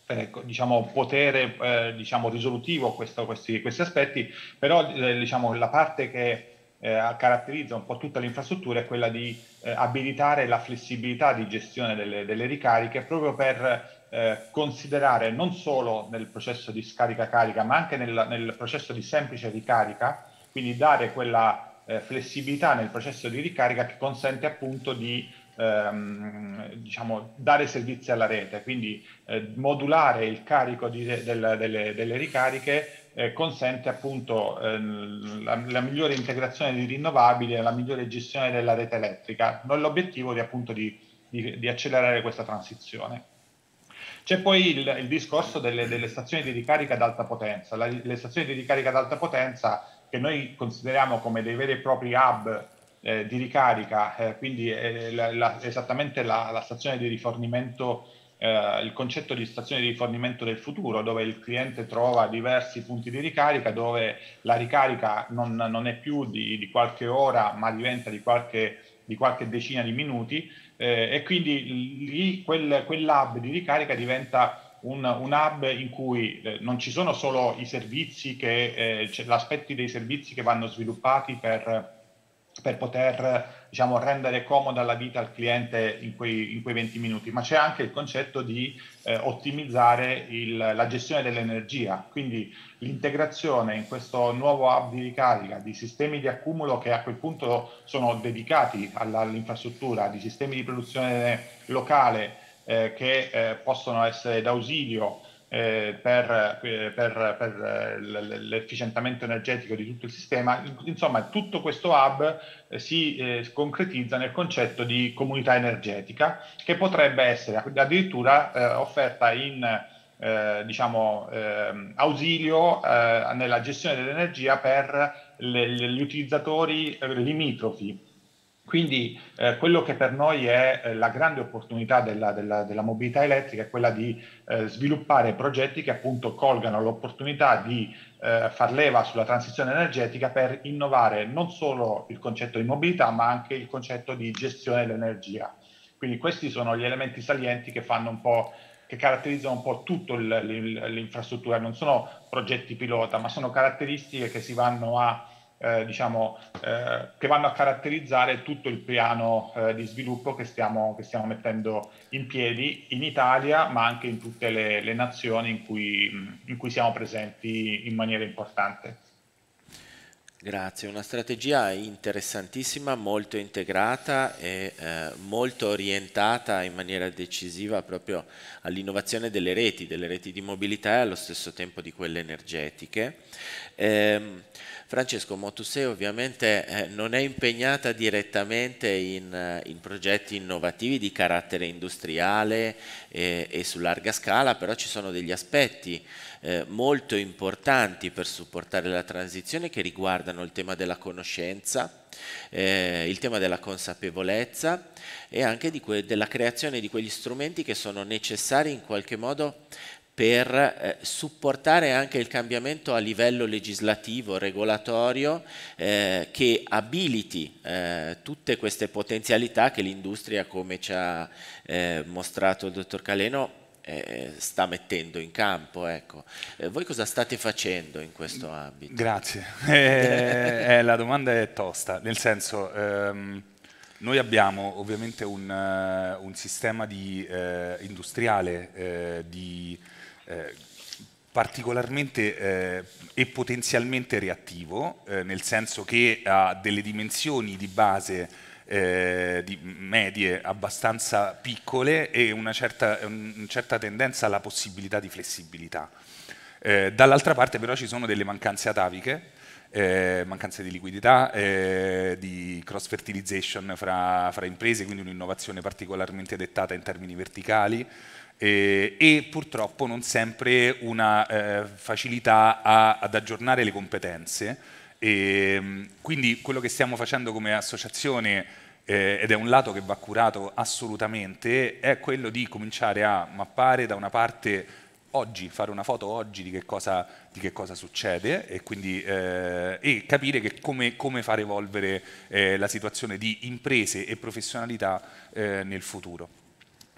eh, diciamo, potere eh, diciamo, risolutivo questo, questi, questi, aspetti, però eh, diciamo, la parte che eh, caratterizza un po' tutta l'infrastruttura è quella di eh, abilitare la flessibilità di gestione delle, delle ricariche proprio per eh, considerare non solo nel processo di scarica-carica, ma anche nel, nel processo di semplice ricarica, quindi dare quella eh, flessibilità nel processo di ricarica che consente appunto di ehm, diciamo, dare servizi alla rete, quindi eh, modulare il carico di, del, delle, delle, ricariche eh, consente appunto eh, la, la, migliore integrazione di rinnovabili e la migliore gestione della rete elettrica, con l'obiettivo di, appunto di, di, di accelerare questa transizione. C'è poi il, il discorso delle, delle, stazioni di ricarica ad alta potenza. La, le stazioni di ricarica ad alta potenza che noi consideriamo come dei veri e propri hub eh, di ricarica, eh, quindi eh, la, la, esattamente la, la, stazione di rifornimento, eh, il concetto di stazione di rifornimento del futuro, dove il cliente trova diversi punti di ricarica, dove la ricarica non, non è più di, di, qualche ora, ma diventa di qualche, di qualche decina di minuti eh, e quindi lì quel, quell'hub di ricarica diventa un, un hub in cui eh, non ci sono solo i servizi che, eh, gli aspetti dei servizi che vanno sviluppati per per poter diciamo, rendere comoda la vita al cliente in quei, in quei 20 minuti, ma c'è anche il concetto di eh, ottimizzare il, la gestione dell'energia, quindi l'integrazione in questo nuovo hub di ricarica di sistemi di accumulo che a quel punto sono dedicati alla, all'infrastruttura, di sistemi di produzione locale eh, che eh, possono essere d'ausilio eh, eh, per, per, per eh, l'efficientamento energetico di tutto il sistema. Insomma, tutto questo hub eh, si eh, concretizza nel concetto di comunità energetica che potrebbe essere addirittura offerta in diciamo, ehm, ausilio nella gestione dell'energia per le, gli utilizzatori limitrofi quindi eh, quello che per noi è eh, la grande opportunità della, della, della, mobilità elettrica è quella di eh, sviluppare progetti che appunto colgano l'opportunità di eh, far leva sulla transizione energetica per innovare non solo il concetto di mobilità ma anche il concetto di gestione dell'energia. Quindi questi sono gli elementi salienti che fanno un po' che caratterizzano un po' tutta l'infrastruttura, non sono progetti pilota, ma sono caratteristiche che si vanno a eh, diciamo, eh, che vanno a caratterizzare tutto il piano eh, di sviluppo che stiamo, che stiamo, mettendo in piedi in Italia, ma anche in tutte le, le nazioni in cui, in cui, siamo presenti in maniera importante. Grazie, una strategia interessantissima, molto integrata e eh, molto orientata in maniera decisiva proprio all'innovazione delle reti, delle reti di mobilità e allo stesso tempo di quelle energetiche. Ehm, Francesco Motusei ovviamente eh, non è impegnata direttamente in, eh, in, progetti innovativi di carattere industriale eh, e su larga scala, però ci sono degli aspetti eh, molto importanti per supportare la transizione che riguardano il tema della conoscenza, eh, il tema della consapevolezza e anche della creazione di quegli strumenti che sono necessari in qualche modo per eh, supportare anche il cambiamento a livello legislativo, regolatorio, eh, che abiliti eh, tutte queste potenzialità che l'industria, come ci ha eh, mostrato il dottor Caleno, eh, sta mettendo in campo. Ecco. Eh, voi cosa state facendo in questo ambito? Grazie. [LAUGHS] la domanda è tosta, nel senso... Ehm, noi abbiamo ovviamente un, un sistema di, industriale di eh, particolarmente eh, e potenzialmente reattivo, eh, nel senso che ha delle dimensioni di base eh, di medie abbastanza piccole e una certa, una certa tendenza alla possibilità di flessibilità. Eh, dall'altra parte però ci sono delle mancanze ataviche, eh, mancanza di liquidità, eh, di cross fertilization fra, fra imprese, quindi un'innovazione particolarmente dettata in termini verticali. Eh, e purtroppo non sempre una eh, facilità a, ad aggiornare le competenze. E, ehm, quindi quello che stiamo facendo come associazione, eh, ed è un lato che va curato assolutamente, è quello di cominciare a mappare da una parte oggi, fare una foto oggi di che cosa, di che cosa succede e, quindi, eh, e capire come, come, far evolvere eh, la situazione di imprese e professionalità eh, nel futuro.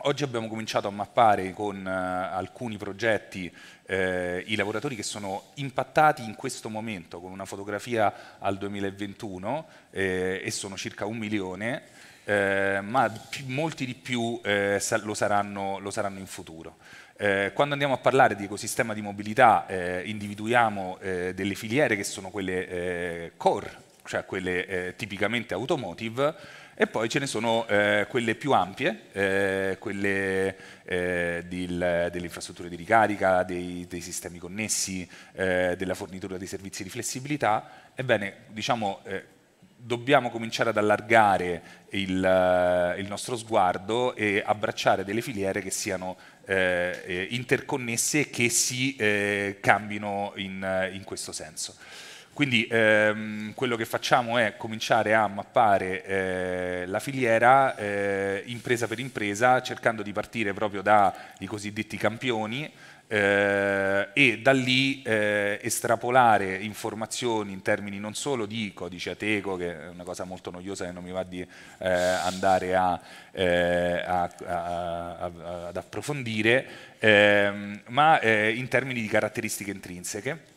Oggi abbiamo cominciato a mappare con eh, alcuni progetti eh, i lavoratori che sono impattati in questo momento con una fotografia al 2021 eh, e sono circa un milione, eh, ma molti di più eh, lo saranno, lo saranno in futuro. Eh, quando andiamo a parlare di ecosistema di mobilità eh, individuiamo eh, delle filiere che sono quelle eh, core, cioè quelle eh, tipicamente automotive, e poi ce ne sono eh, quelle più ampie, quelle di, delle infrastrutture di ricarica, dei, dei sistemi connessi, della fornitura dei servizi di flessibilità. Ebbene, diciamo, dobbiamo cominciare ad allargare il, il, nostro sguardo e abbracciare delle filiere che siano eh, eh, interconnesse che si eh, cambino in, eh, in, questo senso. Quindi ehm, quello che facciamo è cominciare a mappare eh, la filiera eh, impresa per impresa, cercando di partire proprio dai cosiddetti campioni, eh, e da lì eh, estrapolare informazioni in termini non solo di codice ateco, che è una cosa molto noiosa che non mi va di eh, andare a, eh, a, a, ad approfondire, ehm, ma eh, in termini di caratteristiche intrinseche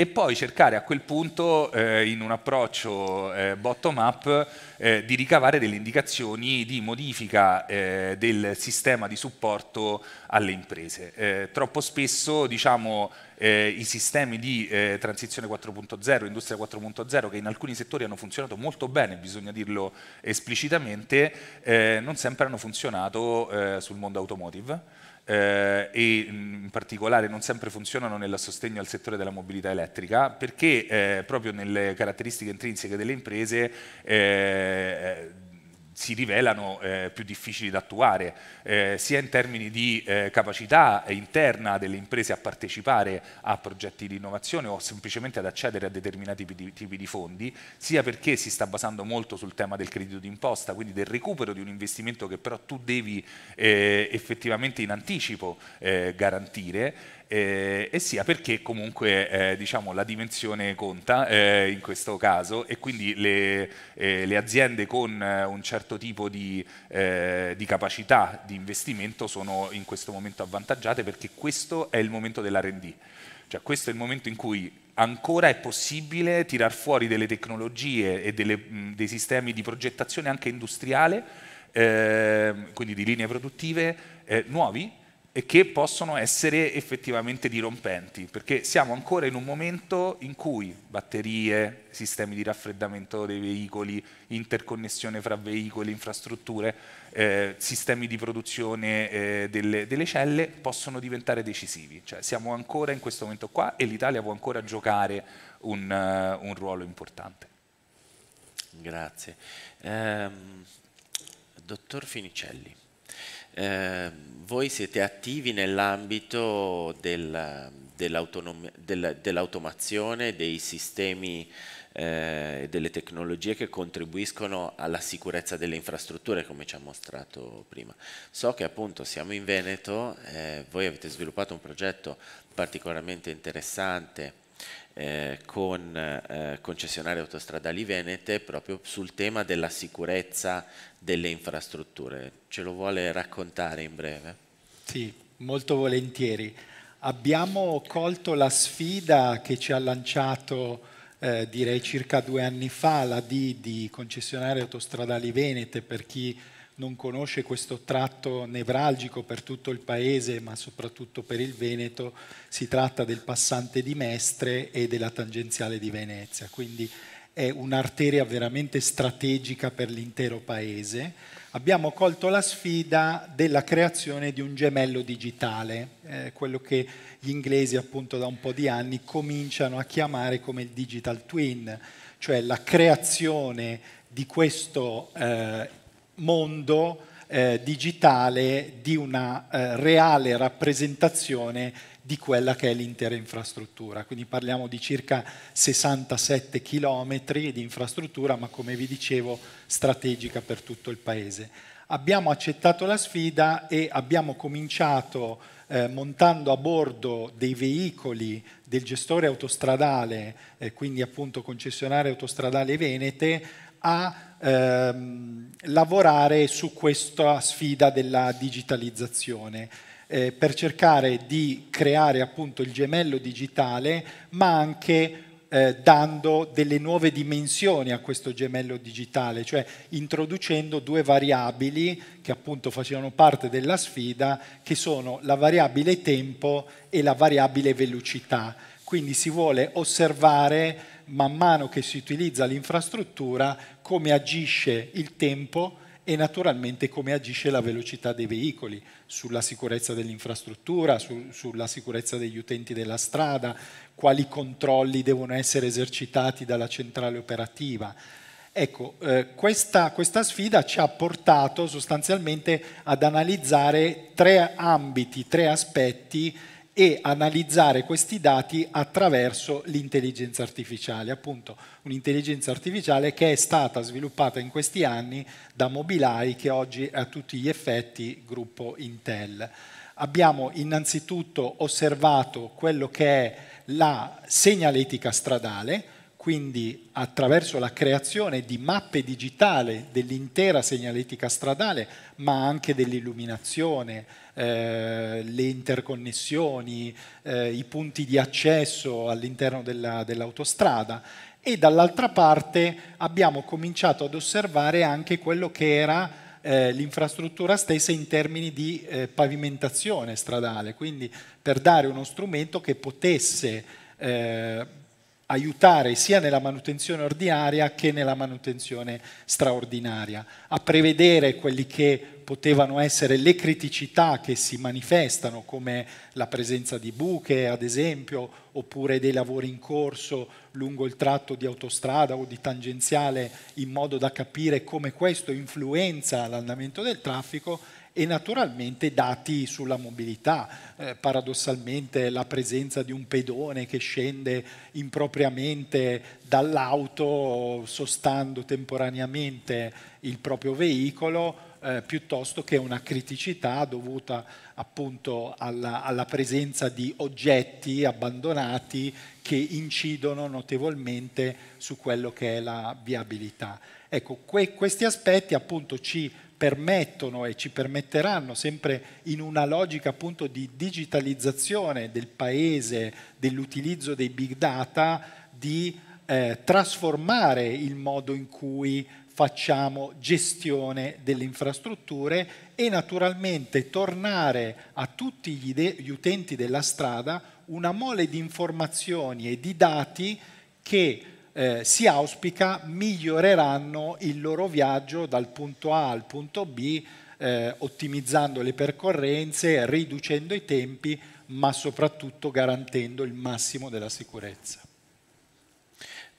e poi cercare a quel punto, eh, in un approccio eh, bottom-up, eh, di ricavare delle indicazioni di modifica eh, del sistema di supporto alle imprese. Eh, troppo spesso diciamo, eh, i sistemi di transizione 4.0, industria 4.0, che in alcuni settori hanno funzionato molto bene, bisogna dirlo esplicitamente, non sempre hanno funzionato sul mondo automotive eh, e mm, in particolare non sempre funzionano nel sostegno al settore della mobilità elettrica perché eh, proprio nelle caratteristiche intrinseche delle imprese eh, eh, si rivelano eh, più difficili da attuare, eh, sia in termini di eh, capacità interna delle imprese a partecipare a progetti di innovazione o semplicemente ad accedere a determinati tipi di, tipi di fondi, sia perché si sta basando molto sul tema del credito d'imposta, quindi del recupero di un investimento che però tu devi eh, effettivamente in anticipo eh, garantire eh, e sia perché comunque eh, diciamo, la dimensione conta eh, in questo caso e quindi le, eh, le aziende con eh, un certo tipo di, eh, di, capacità di investimento sono in questo momento avvantaggiate perché questo è il momento dell'R&D, cioè questo è il momento in cui ancora è possibile tirar fuori delle tecnologie e delle, mh, dei sistemi di progettazione anche industriale, ehm, quindi di linee produttive nuovi e che possono essere effettivamente dirompenti, perché siamo ancora in un momento in cui batterie, sistemi di raffreddamento dei veicoli, interconnessione fra veicoli, infrastrutture, eh, sistemi di produzione eh, delle, delle, celle possono diventare decisivi. Cioè, siamo ancora in questo momento qua e l'Italia può ancora giocare un, uh, un ruolo importante. Grazie. Um, dottor Finicelli. Ehm, voi siete attivi nell'ambito del, dell'automazione, dei sistemi eh, e eh, delle tecnologie che contribuiscono alla sicurezza delle infrastrutture, come ci ha mostrato prima. So che appunto siamo in Veneto, eh, voi avete sviluppato un progetto particolarmente interessante eh, con eh, concessionarie autostradali venete proprio sul tema della sicurezza delle infrastrutture. Ce lo vuole raccontare in breve? Sì, molto volentieri. Abbiamo colto la sfida che ci ha lanciato eh, direi circa due anni fa la D di concessionarie autostradali venete per chi non conosce questo tratto nevralgico per tutto il paese, ma soprattutto per il Veneto, si tratta del passante di Mestre e della tangenziale di Venezia. Quindi è un'arteria veramente strategica per l'intero paese, abbiamo colto la sfida della creazione di un gemello digitale, eh, quello che gli inglesi appunto da un po' di anni cominciano a chiamare come il digital twin, cioè la creazione di questo eh, mondo eh, digitale di una eh, reale rappresentazione di quella che è l'intera infrastruttura. Quindi parliamo di circa 67 chilometri di infrastruttura, ma come vi dicevo strategica per tutto il Paese. Abbiamo accettato la sfida e abbiamo cominciato eh, montando a bordo dei veicoli del gestore autostradale, eh, quindi appunto concessionario autostradale Venete, a ehm, lavorare su questa sfida della digitalizzazione eh, per cercare di creare appunto il gemello digitale, ma anche eh, dando delle nuove dimensioni a questo gemello digitale, cioè introducendo due variabili che appunto facevano parte della sfida, che sono la variabile tempo e la variabile velocità. Quindi si vuole osservare man mano che si utilizza l'infrastruttura come agisce il tempo e naturalmente come agisce la velocità dei veicoli sulla sicurezza dell'infrastruttura, su, sulla sicurezza degli utenti della strada, quali controlli devono essere esercitati dalla centrale operativa. Ecco, eh, questa, questa, sfida ci ha portato sostanzialmente ad analizzare tre ambiti, tre aspetti e analizzare questi dati attraverso l'intelligenza artificiale, appunto un'intelligenza artificiale che è stata sviluppata in questi anni da Mobilai che oggi è a tutti gli effetti gruppo Intel. Abbiamo innanzitutto osservato quello che è la segnaletica stradale, quindi attraverso la creazione di mappe digitali dell'intera segnaletica stradale, ma anche dell'illuminazione, eh, le interconnessioni, eh, i punti di accesso all'interno della, dell'autostrada e dall'altra parte abbiamo cominciato ad osservare anche quello che era eh, l'infrastruttura stessa in termini di eh, pavimentazione stradale, quindi per dare uno strumento che potesse eh, aiutare sia nella manutenzione ordinaria che nella manutenzione straordinaria, a prevedere quelli che potevano essere le criticità che si manifestano, come la presenza di buche, ad esempio, oppure dei lavori in corso lungo il tratto di autostrada o di tangenziale, in modo da capire come questo influenza l'andamento del traffico e naturalmente dati sulla mobilità, eh, paradossalmente la presenza di un pedone che scende impropriamente dall'auto sostando temporaneamente il proprio veicolo eh, piuttosto che una criticità dovuta appunto alla, alla, presenza di oggetti abbandonati che incidono notevolmente su quello che è la viabilità. Ecco, que questi aspetti appunto ci permettono e ci permetteranno, sempre in una logica appunto di digitalizzazione del paese, dell'utilizzo dei big data, di eh, trasformare il modo in cui facciamo gestione delle infrastrutture e naturalmente tornare a tutti gli, gli utenti della strada una mole di informazioni e di dati che eh, si auspica miglioreranno il loro viaggio dal punto A al punto B, eh, ottimizzando le percorrenze, riducendo i tempi, ma soprattutto garantendo il massimo della sicurezza.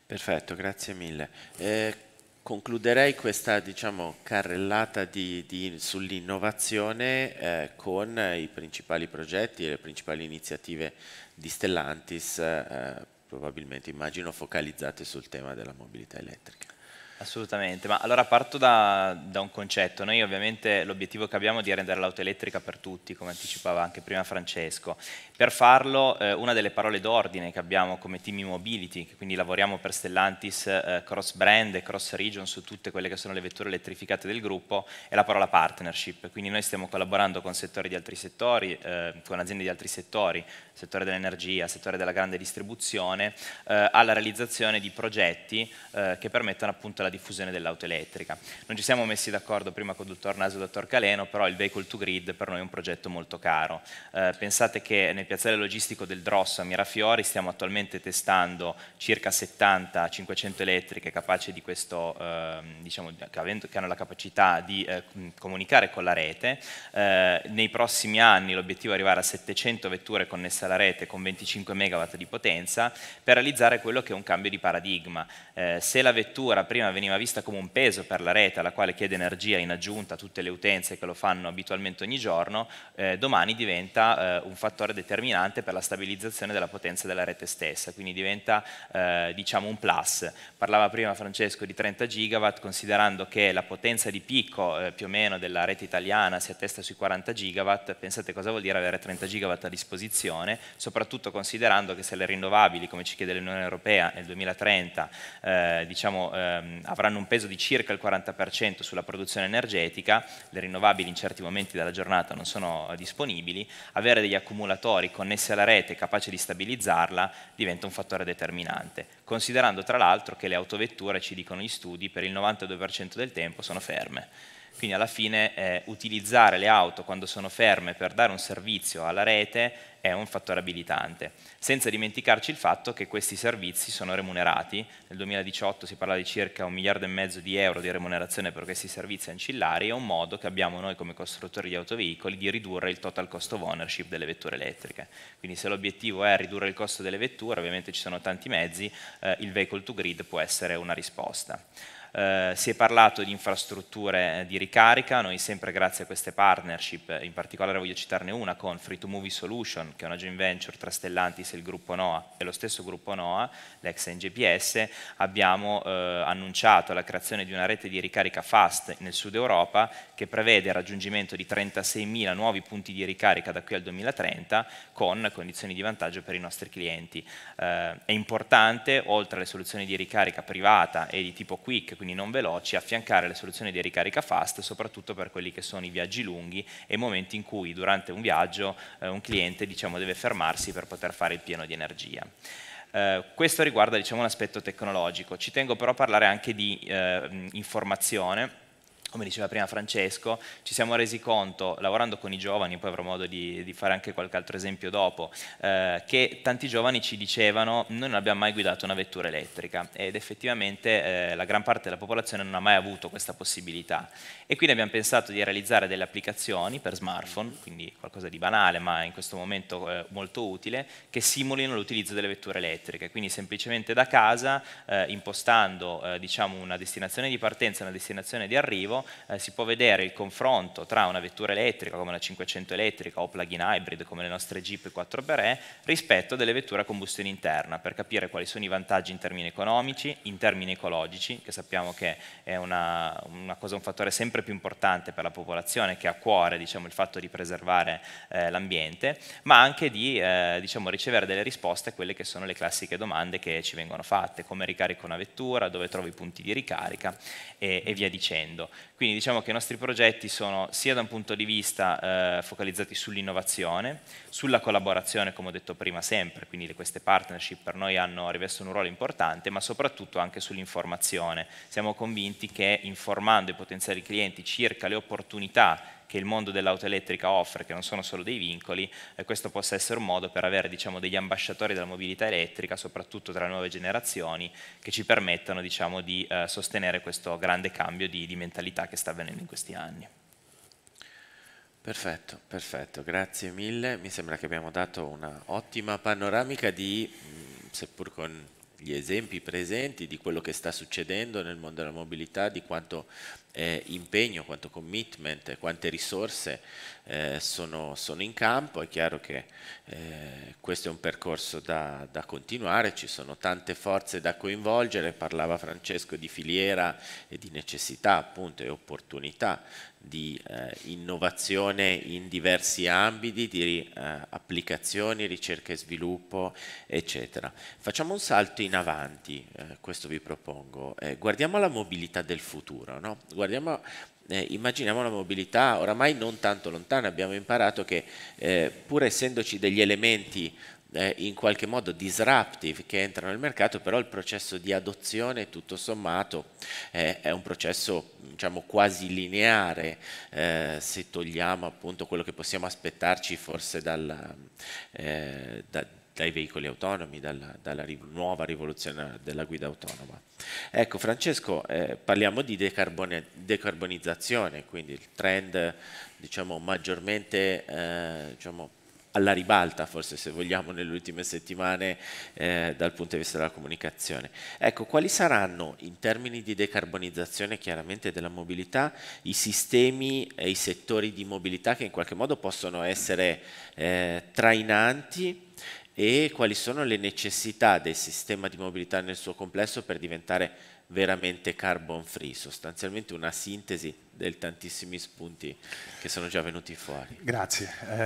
Perfetto, grazie mille. Eh, concluderei questa diciamo, carrellata di, di, sull'innovazione eh, con i principali progetti e le principali iniziative di Stellantis eh, probabilmente immagino focalizzate sul tema della mobilità elettrica. Assolutamente, ma allora parto da, da un concetto. Noi ovviamente l'obiettivo che abbiamo è di rendere l'auto elettrica per tutti, come anticipava anche prima Francesco. Per farlo eh, una delle parole d'ordine che abbiamo come team mobility quindi lavoriamo per Stellantis eh, cross brand e cross region su tutte quelle che sono le vetture elettrificate del gruppo, è la parola partnership. Quindi noi stiamo collaborando con settori di altri settori, eh, con aziende di altri settori, settore dell'energia, settore della grande distribuzione, eh, alla realizzazione di progetti eh, che permettano appunto la della diffusione dell'auto elettrica. Non ci siamo messi d'accordo prima con il dottor Naso e il dottor Caleno, però il vehicle to grid per noi è un progetto molto caro. Eh, pensate che nel piazzale logistico del Drosso a Mirafiori stiamo attualmente testando circa 70-500 elettriche di questo, eh, diciamo, che hanno la capacità di eh, comunicare con la rete. Eh, nei prossimi anni l'obiettivo è arrivare a 700 vetture connesse alla rete con 25 megawatt di potenza per realizzare quello che è un cambio di paradigma. Eh, se la vettura prima veniva veniva vista come un peso per la rete alla quale chiede energia in aggiunta a tutte le utenze che lo fanno abitualmente ogni giorno, eh, domani diventa eh, un fattore determinante per la stabilizzazione della potenza della rete stessa, quindi diventa eh, diciamo un plus. Parlava prima Francesco di 30 gigawatt, considerando che la potenza di picco eh, più o meno della rete italiana si attesta sui 40 gigawatt, pensate cosa vuol dire avere 30 gigawatt a disposizione, soprattutto considerando che se le rinnovabili, come ci chiede l'Unione Europea nel 2030, eh, diciamo, ehm, avranno un peso di circa il 40% sulla produzione energetica, le rinnovabili in certi momenti della giornata non sono eh, disponibili, avere degli accumulatori connessi alla rete capaci di stabilizzarla diventa un fattore determinante, considerando tra l'altro che le autovetture, ci dicono gli studi, per il 92% del tempo sono ferme. Quindi alla fine eh, utilizzare le auto quando sono ferme per dare un servizio alla rete è un fattore abilitante, senza dimenticarci il fatto che questi servizi sono remunerati, nel 2018 si parla di circa un miliardo e mezzo di euro di remunerazione per questi servizi ancillari, è un modo che abbiamo noi come costruttori di autoveicoli di ridurre il total cost of ownership delle vetture elettriche. Quindi se l'obiettivo è ridurre il costo delle vetture, ovviamente ci sono tanti mezzi, eh, il vehicle to grid può essere una risposta. Eh, si è parlato di infrastrutture eh, di ricarica, noi sempre grazie a queste partnership, eh, in particolare voglio citarne una con Free to Movie Solution, che è una joint venture tra Stellantis e il gruppo NOAA e lo stesso gruppo NOAA, l'ex NGPS, abbiamo eh, annunciato la creazione di una rete di ricarica fast nel sud Europa che prevede il raggiungimento di 36.000 nuovi punti di ricarica da qui al 2030 con condizioni di vantaggio per i nostri clienti. Eh, è importante, oltre alle soluzioni di ricarica privata e di tipo quick, quindi non veloci, affiancare le soluzioni di ricarica fast, soprattutto per quelli che sono i viaggi lunghi e i momenti in cui durante un viaggio eh, un cliente diciamo, deve fermarsi per poter fare il pieno di energia. Uh, questo riguarda diciamo, aspetto tecnologico, ci tengo però a parlare anche di uh, informazione come diceva prima Francesco, ci siamo resi conto, lavorando con i giovani, poi avrò modo di, di fare anche qualche altro esempio dopo, eh, che tanti giovani ci dicevano noi non abbiamo mai guidato una vettura elettrica ed effettivamente eh, la gran parte della popolazione non ha mai avuto questa possibilità. E quindi abbiamo pensato di realizzare delle applicazioni per smartphone, quindi qualcosa di banale ma in questo momento eh, molto utile, che simulino l'utilizzo delle vetture elettriche. Quindi semplicemente da casa, eh, impostando eh, diciamo una destinazione di partenza e una destinazione di arrivo, eh, si può vedere il confronto tra una vettura elettrica come la 500 elettrica o plug-in hybrid come le nostre Jeep 4xE rispetto a delle vetture a combustione interna per capire quali sono i vantaggi in termini economici, in termini ecologici, che sappiamo che è una, una cosa, un fattore sempre più importante per la popolazione che ha a cuore diciamo, il fatto di preservare eh, l'ambiente, ma anche di eh, diciamo, ricevere delle risposte a quelle che sono le classiche domande che ci vengono fatte, come ricarico una vettura, dove trovo i punti di ricarica e, e via dicendo. Quindi diciamo che i nostri progetti sono sia da un punto di vista eh, focalizzati sull'innovazione, sulla collaborazione, come ho detto prima sempre, quindi queste partnership per noi hanno, rivestono un ruolo importante, ma soprattutto anche sull'informazione. Siamo convinti che informando i potenziali clienti circa le opportunità che il mondo dell'auto elettrica offre, che non sono solo dei vincoli, eh, questo possa essere un modo per avere diciamo, degli ambasciatori della mobilità elettrica, soprattutto tra le nuove generazioni, che ci permettano diciamo, di eh, sostenere questo grande cambio di, di mentalità che sta avvenendo in questi anni. Perfetto, perfetto, grazie mille. Mi sembra che abbiamo dato una ottima panoramica di, seppur con gli esempi presenti, di quello che sta succedendo nel mondo della mobilità, di quanto eh, impegno, quanto commitment, quante risorse eh, sono, sono, in campo. È chiaro che eh, questo è un percorso da, da, continuare, ci sono tante forze da coinvolgere, parlava Francesco di filiera e di necessità appunto e opportunità di eh, innovazione in diversi ambiti, di eh, applicazioni, ricerca e sviluppo, eccetera. Facciamo un salto in avanti, eh, questo vi propongo. Eh, guardiamo la mobilità del futuro, no? guardiamo, eh, immaginiamo la mobilità oramai non tanto lontana, abbiamo imparato che eh, pur essendoci degli elementi eh, in qualche modo disruptive che entrano nel mercato, però il processo di adozione tutto sommato eh, è un processo diciamo, quasi lineare eh, se togliamo appunto quello che possiamo aspettarci forse dalla, eh, da, dai veicoli autonomi, dalla, dalla riv nuova rivoluzione della guida autonoma. Ecco Francesco, eh, parliamo di decarbonizzazione, quindi il trend diciamo, maggiormente eh, diciamo, alla ribalta, forse se vogliamo, nelle ultime settimane eh, dal punto di vista della comunicazione. Ecco, quali saranno in termini di decarbonizzazione chiaramente della mobilità i sistemi e i settori di mobilità che in qualche modo possono essere eh, trainanti? e quali sono le necessità del sistema di mobilità nel suo complesso per diventare veramente carbon free, sostanzialmente una sintesi dei tantissimi spunti che sono già venuti fuori. Grazie. Eh,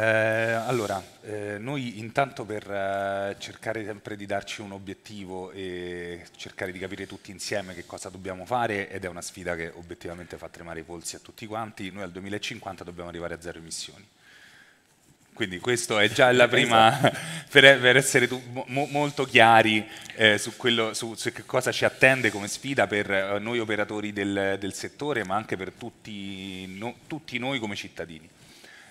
allora, eh, noi intanto per eh, cercare sempre di darci un obiettivo e cercare di capire tutti insieme che cosa dobbiamo fare, ed è una sfida che obiettivamente fa tremare i polsi a tutti quanti, noi al 2050 dobbiamo arrivare a zero emissioni. Quindi questo è già la esatto. prima, [LAUGHS] per, per, essere tu, mo, molto chiari eh, su, quello, su, su, che cosa ci attende come sfida per eh, noi operatori del, del settore, ma anche per tutti, no, tutti noi come cittadini.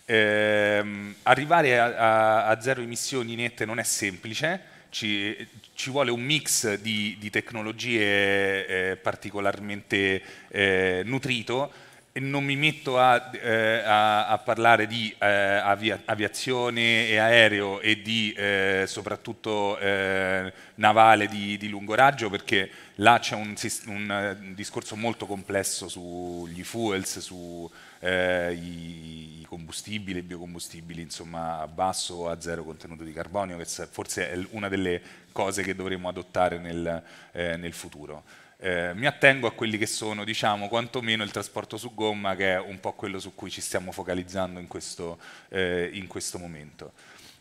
Eh, arrivare a, a, a, zero emissioni nette non è semplice, ci, ci vuole un mix di, di tecnologie eh, particolarmente eh, nutrito, non mi metto a, eh, a, a parlare di eh, avia, aviazione e aereo e di eh, soprattutto eh, navale di, di, lungo raggio perché là c'è un, un, eh, discorso molto complesso sugli fuels, sui eh, i combustibili, i biocombustibili insomma, a basso o a zero contenuto di carbonio che forse è una delle cose che dovremmo adottare nel, nel futuro eh, mi attengo a quelli che sono, diciamo, quantomeno il trasporto su gomma, che è un po' quello su cui ci stiamo focalizzando in questo, eh, in questo momento.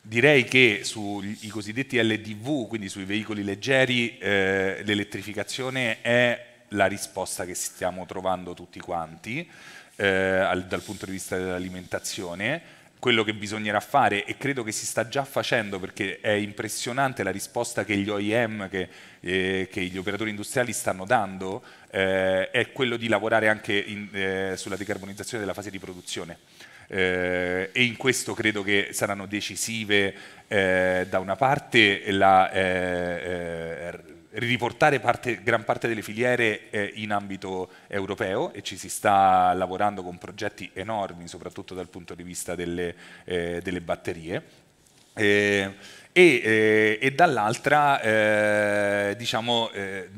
Direi che sui cosiddetti LDV, quindi sui veicoli leggeri, eh, l'elettrificazione è la risposta che stiamo trovando tutti quanti eh, dal punto di vista dell'alimentazione quello che bisognerà fare e credo che si sta già facendo perché è impressionante la risposta che gli OIM, che, eh, che gli operatori industriali stanno dando, eh, è quello di lavorare anche in, eh, sulla decarbonizzazione della fase di produzione. Eh, e in questo credo che saranno decisive eh, da una parte la eh, eh riportare parte, gran parte delle filiere eh, in ambito europeo e ci si sta lavorando con progetti enormi, soprattutto dal punto di vista delle, eh, delle batterie. Eh, e, eh, e dall'altra, eh, diciamo, eh,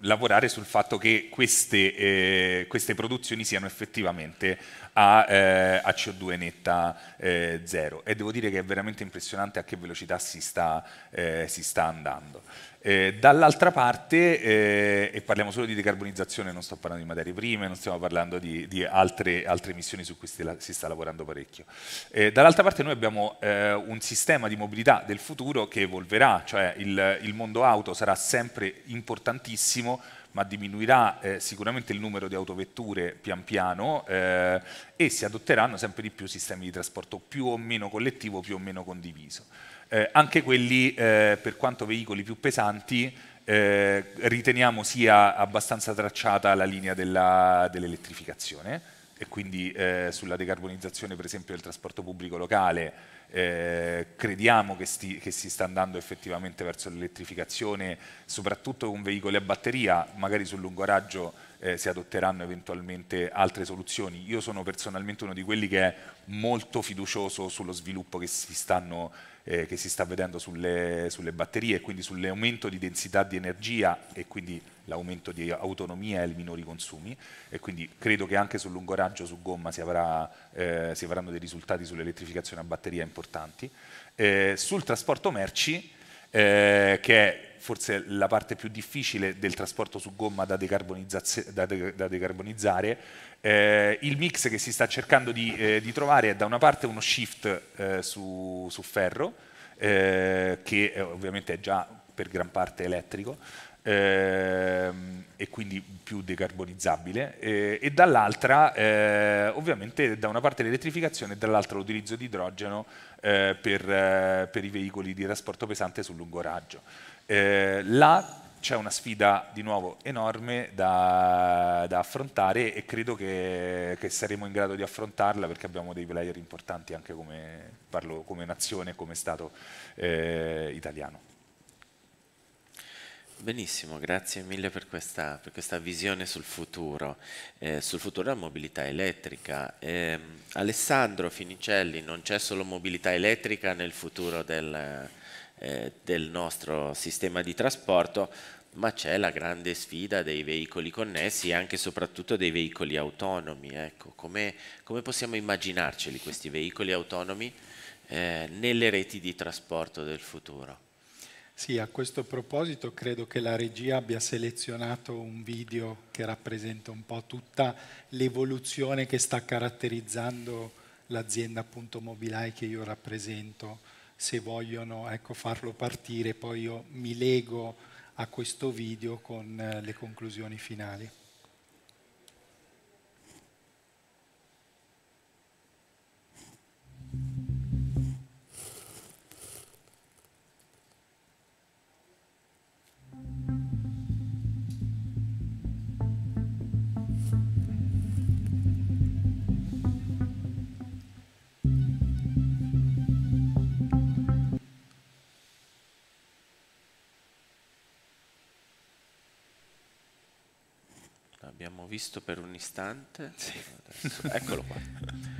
lavorare sul fatto che queste, queste produzioni siano effettivamente a, eh, a, CO2 netta eh, zero e devo dire che è veramente impressionante a che velocità si sta, eh, si sta andando. Eh, dall'altra parte, eh, e parliamo solo di decarbonizzazione, non sto parlando di materie prime, non stiamo parlando di, di altre, altre missioni su cui si sta lavorando parecchio. Eh, dall'altra parte noi abbiamo eh, un sistema di mobilità del futuro che evolverà, cioè il, il mondo auto sarà sempre importantissimo, ma diminuirà eh, sicuramente il numero di autovetture pian piano eh, e si adotteranno sempre di più sistemi di trasporto più o meno collettivo, più o meno condiviso. Eh, anche quelli, eh, per quanto veicoli più pesanti, eh, riteniamo sia abbastanza tracciata la linea dell'elettrificazione e quindi eh, sulla decarbonizzazione per esempio del trasporto pubblico locale eh, crediamo che, che, si sta andando effettivamente verso l'elettrificazione soprattutto con veicoli a batteria, magari sul lungo raggio eh, si adotteranno eventualmente altre soluzioni. Io sono personalmente uno di quelli che è molto fiducioso sullo sviluppo che si stanno eh, che si sta vedendo sulle, sulle batterie, quindi sull'aumento di densità di energia e quindi l'aumento di autonomia e i minori consumi e quindi credo che anche sul lungo raggio su gomma si, avrà, eh, si avranno dei risultati sull'elettrificazione a batteria importanti. Eh, sul trasporto merci, eh, che è forse la parte più difficile del trasporto su gomma da, da, de da decarbonizzare, eh, il mix che si sta cercando di, eh, di, trovare è da una parte uno shift eh, su, su, ferro, eh, che eh, ovviamente è già per gran parte elettrico, ehm, e quindi più decarbonizzabile eh, e dall'altra ovviamente da una parte l'elettrificazione e dall'altra l'utilizzo di idrogeno per, per, i veicoli di trasporto pesante sul lungo raggio. là c'è una sfida di nuovo enorme da, da affrontare e credo che, che, saremo in grado di affrontarla perché abbiamo dei player importanti anche come, parlo, come nazione, come Stato eh, italiano. Benissimo, grazie mille per questa, per questa visione sul futuro, eh, sul futuro della mobilità elettrica. Eh, Alessandro Finicelli, non c'è solo mobilità elettrica nel futuro del eh, del nostro sistema di trasporto, ma c'è la grande sfida dei veicoli connessi e anche e soprattutto dei veicoli autonomi. Ecco, come, come possiamo immaginarceli questi veicoli autonomi eh, nelle reti di trasporto del futuro? Sì, a questo proposito credo che la regia abbia selezionato un video che rappresenta un po' tutta l'evoluzione che sta caratterizzando l'azienda appunto Mobilai che io rappresento se vogliono ecco, farlo partire, poi io mi lego a questo video con eh, le conclusioni finali. abbiamo visto per un istante. Sì. Eccolo qua. [LAUGHS]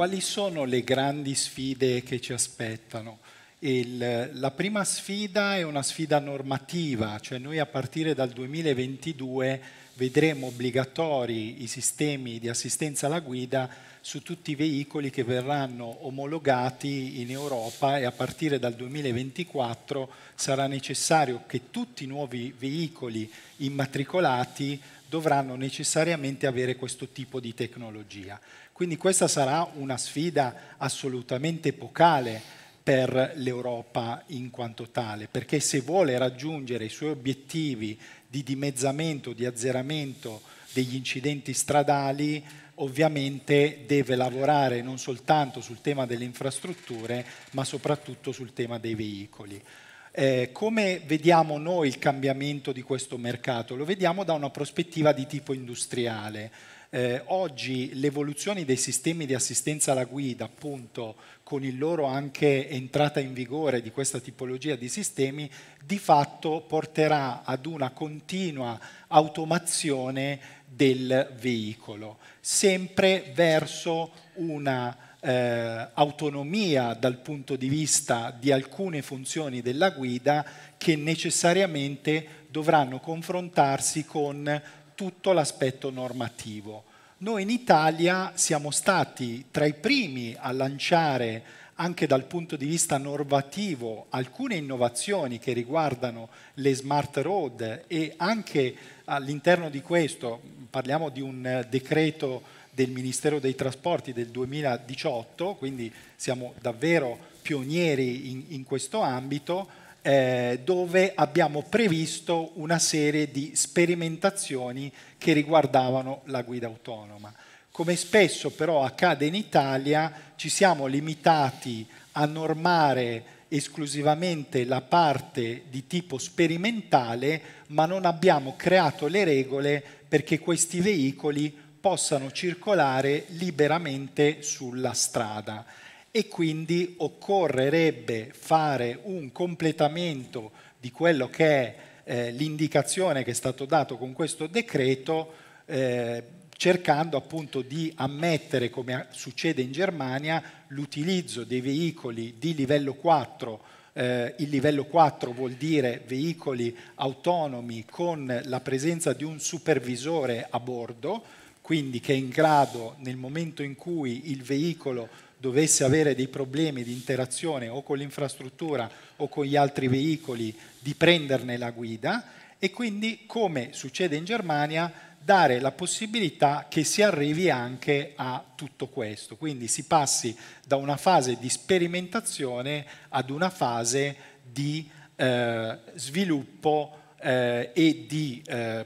quali sono le grandi sfide che ci aspettano? Il, la prima sfida è una sfida normativa, cioè noi a partire dal 2022 vedremo obbligatori i sistemi di assistenza alla guida su tutti i veicoli che verranno omologati in Europa e a partire dal 2024 sarà necessario che tutti i nuovi veicoli immatricolati dovranno necessariamente avere questo tipo di tecnologia. Quindi questa sarà una sfida assolutamente epocale per l'Europa in quanto tale, perché se vuole raggiungere i suoi obiettivi di dimezzamento, di azzeramento degli incidenti stradali, ovviamente deve lavorare non soltanto sul tema delle infrastrutture, ma soprattutto sul tema dei veicoli. Eh, come vediamo noi il cambiamento di questo mercato? Lo vediamo da una prospettiva di tipo industriale eh, oggi l'evoluzione dei sistemi di assistenza alla guida, appunto con il loro anche entrata in vigore di questa tipologia di sistemi, di fatto porterà ad una continua automazione del veicolo, sempre verso una eh, autonomia dal punto di vista di alcune funzioni della guida che necessariamente dovranno confrontarsi con tutto l'aspetto normativo. Noi in Italia siamo stati tra i primi a lanciare anche dal punto di vista normativo alcune innovazioni che riguardano le smart road e anche all'interno di questo parliamo di un decreto del Ministero dei Trasporti del 2018, quindi siamo davvero pionieri in, in questo ambito, eh, dove abbiamo previsto una serie di sperimentazioni che riguardavano la guida autonoma. Come spesso però accade in Italia, ci siamo limitati a normare esclusivamente la parte di tipo sperimentale, ma non abbiamo creato le regole perché questi veicoli possano circolare liberamente sulla strada e quindi occorrerebbe fare un completamento di quello che è eh, l'indicazione che è stato dato con questo decreto eh, cercando appunto di ammettere, come succede in Germania, l'utilizzo dei veicoli di livello 4. Eh, il livello 4 vuol dire veicoli autonomi con la presenza di un supervisore a bordo, quindi che è in grado nel momento in cui il veicolo dovesse avere dei problemi di interazione o con l'infrastruttura o con gli altri veicoli, di prenderne la guida e quindi, come succede in Germania, dare la possibilità che si arrivi anche a tutto questo. Quindi si passi da una fase di sperimentazione ad una fase di eh, sviluppo eh, e di eh,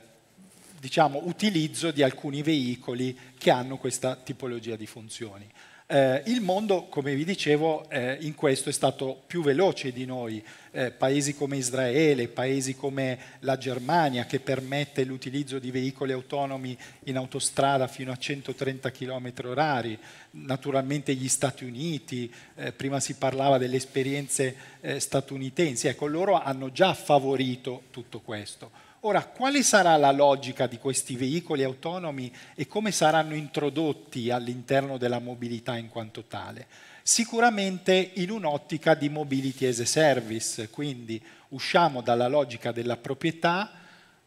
diciamo, utilizzo di alcuni veicoli che hanno questa tipologia di funzioni. Eh, il mondo, come vi dicevo, eh, in questo è stato più veloce di noi. Eh, paesi come Israele, paesi come la Germania, che permette l'utilizzo di veicoli autonomi in autostrada fino a 130 km orari, naturalmente gli Stati Uniti, eh, prima si parlava delle esperienze eh, statunitensi, ecco, loro hanno già favorito tutto questo. Ora, quale sarà la logica di questi veicoli autonomi e come saranno introdotti all'interno della mobilità in quanto tale? Sicuramente in un'ottica di mobility as a service, quindi usciamo dalla logica della proprietà,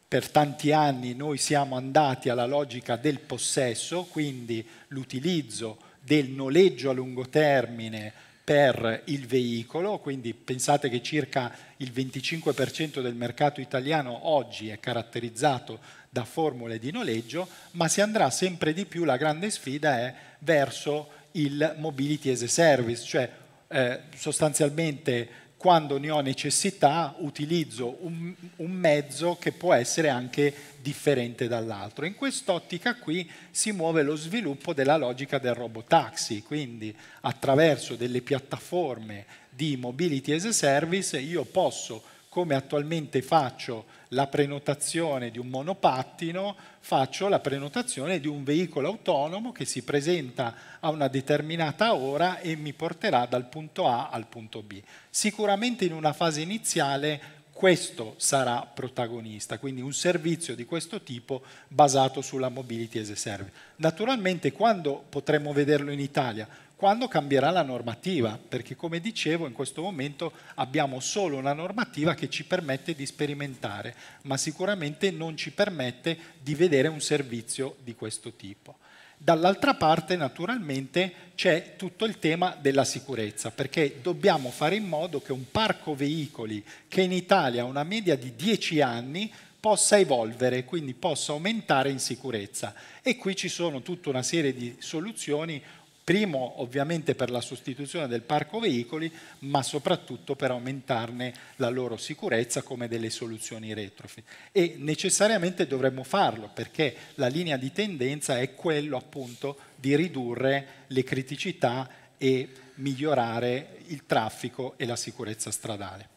per tanti anni noi siamo andati alla logica del possesso, quindi l'utilizzo del noleggio a lungo termine per il veicolo, quindi pensate che circa il 25% del mercato italiano oggi è caratterizzato da formule di noleggio, ma si andrà sempre di più, la grande sfida è verso il mobility as a service, cioè eh, sostanzialmente quando ne ho necessità utilizzo un, un, mezzo che può essere anche differente dall'altro. In quest'ottica qui si muove lo sviluppo della logica del robotaxi, quindi attraverso delle piattaforme di mobility as a service io posso come attualmente faccio la prenotazione di un monopattino, faccio la prenotazione di un veicolo autonomo che si presenta a una determinata ora e mi porterà dal punto A al punto B. Sicuramente in una fase iniziale questo sarà protagonista, quindi un servizio di questo tipo basato sulla mobility as a service. Naturalmente quando potremo vederlo in Italia? quando cambierà la normativa, perché come dicevo in questo momento abbiamo solo una normativa che ci permette di sperimentare, ma sicuramente non ci permette di vedere un servizio di questo tipo. Dall'altra parte naturalmente c'è tutto il tema della sicurezza, perché dobbiamo fare in modo che un parco veicoli che in Italia ha una media di 10 anni possa evolvere, quindi possa aumentare in sicurezza. E qui ci sono tutta una serie di soluzioni Primo ovviamente per la sostituzione del parco veicoli, ma soprattutto per aumentarne la loro sicurezza come delle soluzioni retrofit. E necessariamente dovremmo farlo perché la linea di tendenza è quello appunto di ridurre le criticità e migliorare il traffico e la sicurezza stradale.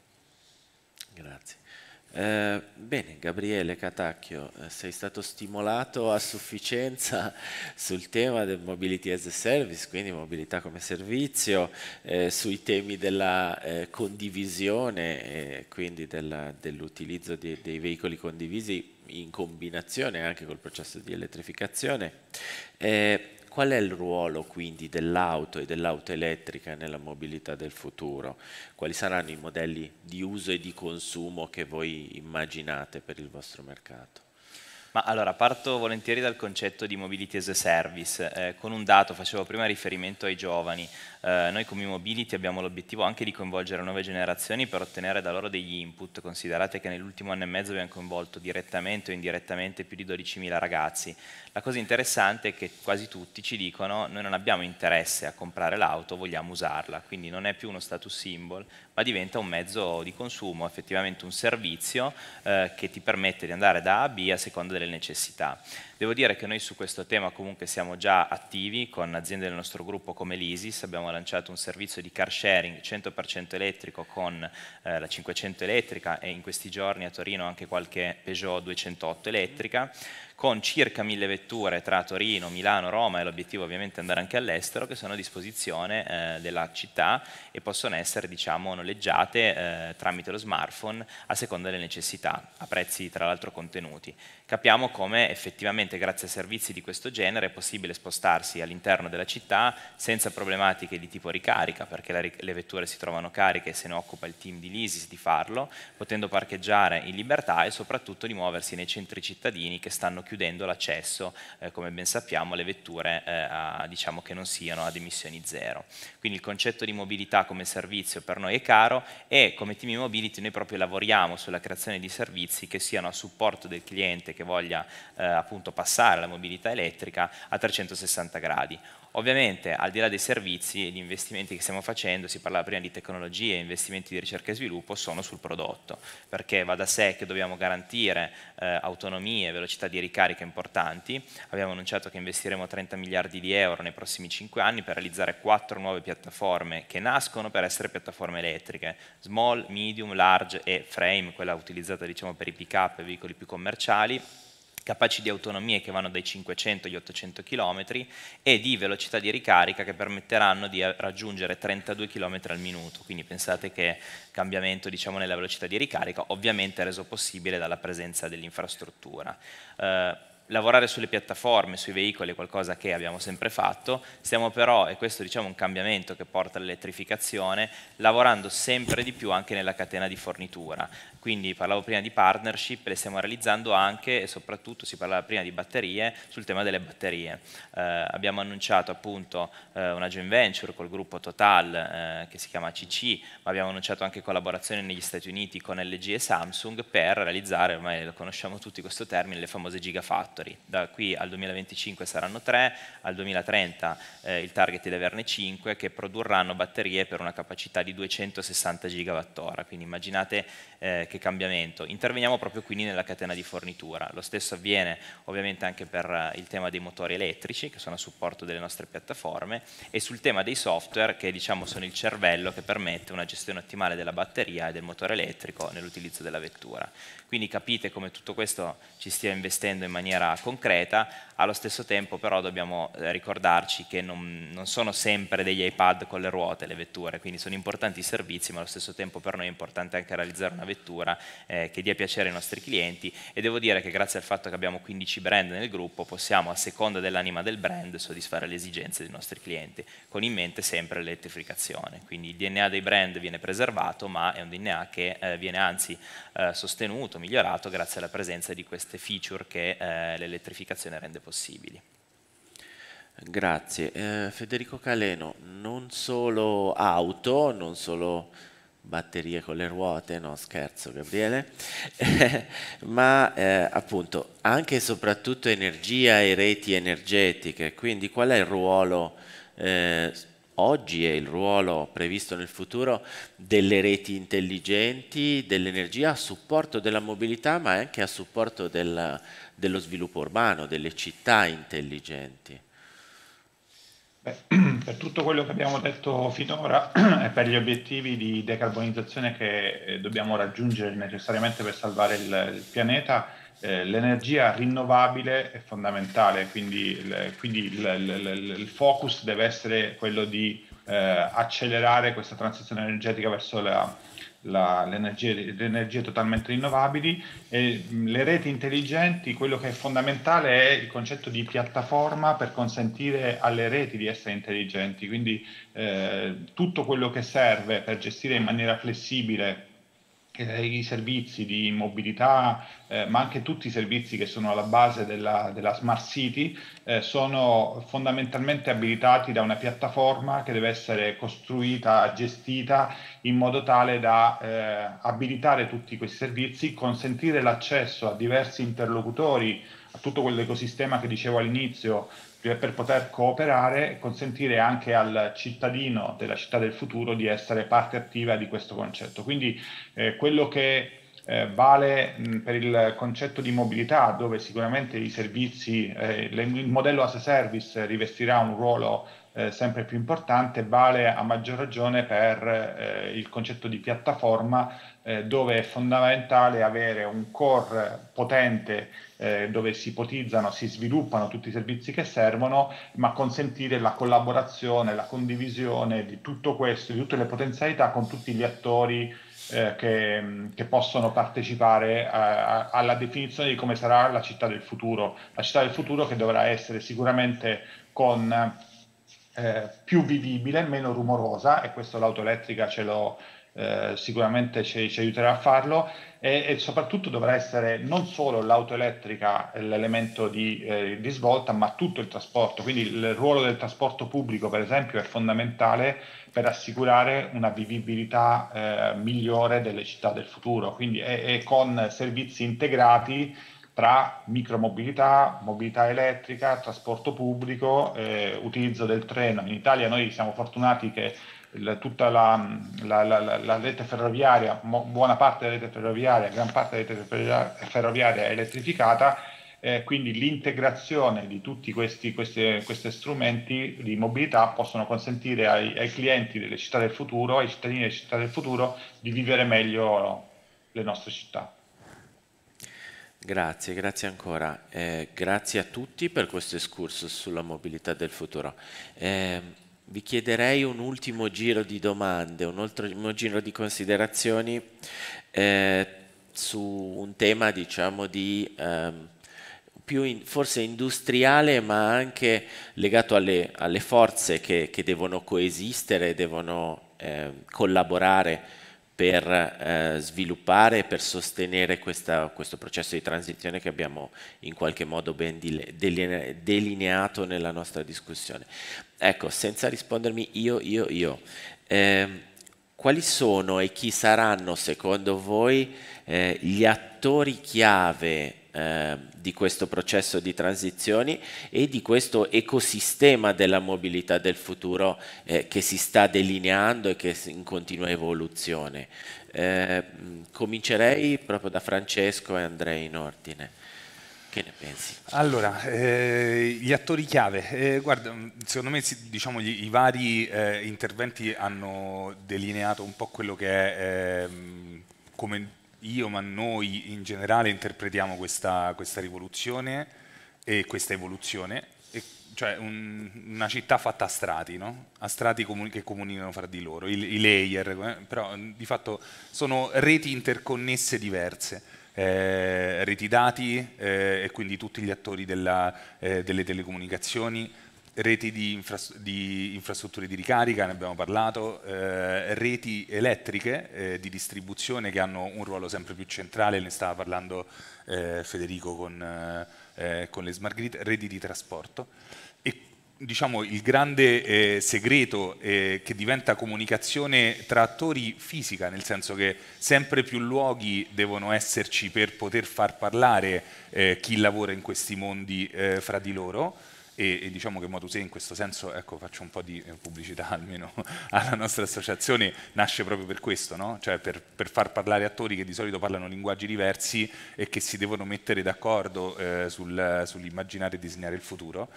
Grazie. Eh, bene, Gabriele Catacchio, eh, sei stato stimolato a sufficienza [LAUGHS] sul tema del Mobility as a Service, quindi mobilità come servizio, eh, sui temi della eh, condivisione, quindi dell'utilizzo dell dei veicoli condivisi in combinazione anche col processo di elettrificazione. Eh, qual è il ruolo quindi dell'auto e dell'auto elettrica nella mobilità del futuro? Quali saranno i modelli di uso e di consumo che voi immaginate per il vostro mercato? Ma allora parto volentieri dal concetto di mobility as a service, eh, con un dato, facevo prima riferimento ai giovani, eh, noi come Mobility abbiamo l'obiettivo anche di coinvolgere nuove generazioni per ottenere da loro degli input, considerate che nell'ultimo anno e mezzo abbiamo coinvolto direttamente o indirettamente più di 12.000 ragazzi. La cosa interessante è che quasi tutti ci dicono noi non abbiamo interesse a comprare l'auto, vogliamo usarla, quindi non è più uno status symbol, ma diventa un mezzo di consumo, effettivamente un servizio eh, che ti permette di andare da A a B a seconda delle necessità. Devo dire che noi su questo tema comunque siamo già attivi con aziende del nostro gruppo come l'Isis, abbiamo lanciato un servizio di car sharing 100% elettrico con eh, la 500 elettrica e in questi giorni a Torino anche qualche Peugeot 208 elettrica, con circa mille vetture tra Torino, Milano, Roma e l'obiettivo ovviamente è andare anche all'estero che sono a disposizione eh, della città e possono essere diciamo, noleggiate eh, tramite lo smartphone a seconda delle necessità, a prezzi tra l'altro contenuti. Capiamo come effettivamente grazie a servizi di questo genere è possibile spostarsi all'interno della città senza problematiche di tipo ricarica perché la, le vetture si trovano cariche e se ne occupa il team di Lisis di farlo, potendo parcheggiare in libertà e soprattutto di muoversi nei centri cittadini che stanno chiudendo chiudendo l'accesso, eh, come ben sappiamo, alle vetture eh, a, diciamo che non siano ad emissioni zero. Quindi il concetto di mobilità come servizio per noi è caro e come team mobility noi proprio lavoriamo sulla creazione di servizi che siano a supporto del cliente che voglia eh, appunto passare alla mobilità elettrica a 360 gradi Ovviamente al di là dei servizi e gli investimenti che stiamo facendo, si parlava prima di tecnologie, investimenti di ricerca e sviluppo, sono sul prodotto, perché va da sé che dobbiamo garantire eh, autonomie e velocità di ricarica importanti. Abbiamo annunciato che investiremo 30 miliardi di euro nei prossimi 5 anni per realizzare 4 nuove piattaforme che nascono per essere piattaforme elettriche, small, medium, large e frame, quella utilizzata diciamo, per i pick-up e veicoli più commerciali capaci di autonomie che vanno dai 500 agli 800 km e di velocità di ricarica che permetteranno di eh, raggiungere 32 km al minuto, quindi pensate che cambiamento diciamo, nella velocità di ricarica ovviamente è reso possibile dalla presenza dell'infrastruttura. Eh, lavorare sulle piattaforme, sui veicoli è qualcosa che abbiamo sempre fatto, stiamo però, e questo diciamo è un cambiamento che porta all'elettrificazione, lavorando sempre di più anche nella catena di fornitura. Quindi parlavo prima di partnership, le stiamo realizzando anche e soprattutto si parlava prima di batterie, sul tema delle batterie. Eh, abbiamo annunciato appunto eh, una joint venture col gruppo Total eh, che si chiama CC, ma abbiamo annunciato anche collaborazione negli Stati Uniti con LG e Samsung per realizzare, ormai lo conosciamo tutti questo termine, le famose gigafactory laboratori. Da qui al 2025 saranno 3, al 2030 eh, il target è di averne 5 che produrranno batterie per una capacità di 260 GWh, quindi immaginate eh, che cambiamento. Interveniamo proprio quindi nella catena di fornitura. Lo stesso avviene ovviamente anche per eh, il tema dei motori elettrici che sono a supporto delle nostre piattaforme e sul tema dei software che diciamo sono il cervello che permette una gestione ottimale della batteria e del motore elettrico nell'utilizzo della vettura. Quindi capite come tutto questo ci stia investendo in maniera concreta, allo stesso tempo però dobbiamo eh, ricordarci che non, non, sono sempre degli iPad con le ruote le vetture, quindi sono importanti i servizi, ma allo stesso tempo per noi è importante anche realizzare una vettura eh, che dia piacere ai nostri clienti e devo dire che grazie al fatto che abbiamo 15 brand nel gruppo possiamo a seconda dell'anima del brand soddisfare le esigenze dei nostri clienti, con in mente sempre l'elettrificazione. Quindi il DNA dei brand viene preservato, ma è un DNA che eh, viene anzi eh, sostenuto, migliorato grazie alla presenza di queste feature che eh, l'elettrificazione rende possibile possibili. Grazie. Eh, Federico Caleno, non solo auto, non solo batterie con le ruote, no scherzo Gabriele, [LAUGHS] ma eh, appunto anche e soprattutto energia e reti energetiche, quindi qual è il ruolo eh, oggi e il ruolo previsto nel futuro delle reti intelligenti, dell'energia a supporto della mobilità ma anche a supporto del, dello sviluppo urbano, delle città intelligenti? Beh, [CLEARS THROAT] per tutto quello che abbiamo detto finora e [CLEARS THROAT] per gli obiettivi di decarbonizzazione che eh, dobbiamo raggiungere necessariamente per salvare il, il pianeta, eh, l'energia rinnovabile è fondamentale, quindi, il, quindi il, il focus deve essere quello di eh, accelerare questa transizione energetica verso la, la, le, energie, le, energie, totalmente rinnovabili e le reti intelligenti, quello che è fondamentale è il concetto di piattaforma per consentire alle reti di essere intelligenti, quindi eh, tutto quello che serve per gestire in maniera flessibile i servizi di mobilità, eh, ma anche tutti i servizi che sono alla base della, della Smart City, eh, sono fondamentalmente abilitati da una piattaforma che deve essere costruita, gestita in modo tale da eh, abilitare tutti questi servizi, consentire l'accesso a diversi interlocutori, a tutto quell'ecosistema che dicevo all'inizio per poter cooperare e consentire anche al cittadino della città del futuro di essere parte attiva di questo concetto. Quindi eh, quello che eh, vale mh, per il concetto di mobilità, dove sicuramente i servizi, eh, le, il modello as a service rivestirà un ruolo eh, sempre più importante, vale a maggior ragione per eh, il concetto di piattaforma eh, dove è fondamentale avere un core potente eh, dove si ipotizzano, si sviluppano tutti i servizi che servono, ma consentire la collaborazione, la condivisione di tutto questo, di tutte le potenzialità con tutti gli attori eh, che, che, possono partecipare a, a, alla definizione di come sarà la città del futuro. La città del futuro che dovrà essere sicuramente con eh, più vivibile, meno rumorosa, e questo l'auto elettrica ce lo, eh, sicuramente ci, ci, aiuterà a farlo e, e, soprattutto dovrà essere non solo l'auto elettrica l'elemento di, eh, di, svolta ma tutto il trasporto, quindi il ruolo del trasporto pubblico per esempio è fondamentale per assicurare una vivibilità eh, migliore delle città del futuro, quindi è con servizi integrati tra micromobilità, mobilità elettrica, trasporto pubblico, eh, utilizzo del treno. In Italia noi siamo fortunati che la, tutta la, la, rete ferroviaria, mo, buona parte della rete ferroviaria, gran parte della rete ferroviaria è elettrificata, eh, quindi l'integrazione di tutti questi, questi, questi, strumenti di mobilità possono consentire ai, ai, clienti delle città del futuro, ai cittadini delle città del futuro, di vivere meglio le nostre città. Grazie, grazie ancora. Eh, grazie a tutti per questo escursus sulla mobilità del futuro. Eh, vi chiederei un ultimo giro di domande, un ultimo giro di considerazioni eh, su un tema diciamo di ehm, più in, forse industriale ma anche legato alle, alle forze che, che, devono coesistere, devono eh, collaborare per eh, sviluppare e per sostenere questa, questo processo di transizione che abbiamo in qualche modo ben delineato nella nostra discussione. Ecco, senza rispondermi io, io, io, eh, quali sono e chi saranno secondo voi eh, gli attori chiave eh, di questo processo di transizioni e di questo ecosistema della mobilità del futuro eh, che si sta delineando e che è in continua evoluzione. Eh, comincerei proprio da Francesco e andrei in ordine. Che ne pensi? Allora, eh, gli attori chiave. Eh, guarda, secondo me diciamo, gli, i vari eh, interventi hanno delineato un po' quello che è ehm, come io ma noi in generale interpretiamo questa, questa rivoluzione e questa evoluzione, e cioè un, una città fatta a strati, no? a strati comuni, che comunicano fra di loro, i, i layer, eh? però di fatto sono reti interconnesse diverse. Eh, reti dati eh, e quindi tutti gli attori della, eh, delle telecomunicazioni, reti di, infras di, infrastrutture di ricarica, ne abbiamo parlato, eh, reti elettriche eh, di distribuzione che hanno un ruolo sempre più centrale, ne stava parlando eh, Federico con, eh, eh, con, le smart grid, reti di trasporto. E diciamo, il grande eh, segreto che diventa comunicazione tra attori fisica, nel senso che sempre più luoghi devono esserci per poter far parlare chi lavora in questi mondi fra di loro e, e diciamo che Motusei in questo senso, ecco faccio un po' di eh, pubblicità [LAUGHS] almeno alla nostra associazione, nasce proprio per questo, no? cioè per, per, far parlare attori che di solito parlano linguaggi diversi e che si devono mettere d'accordo eh, sul, sull'immaginare e disegnare il futuro.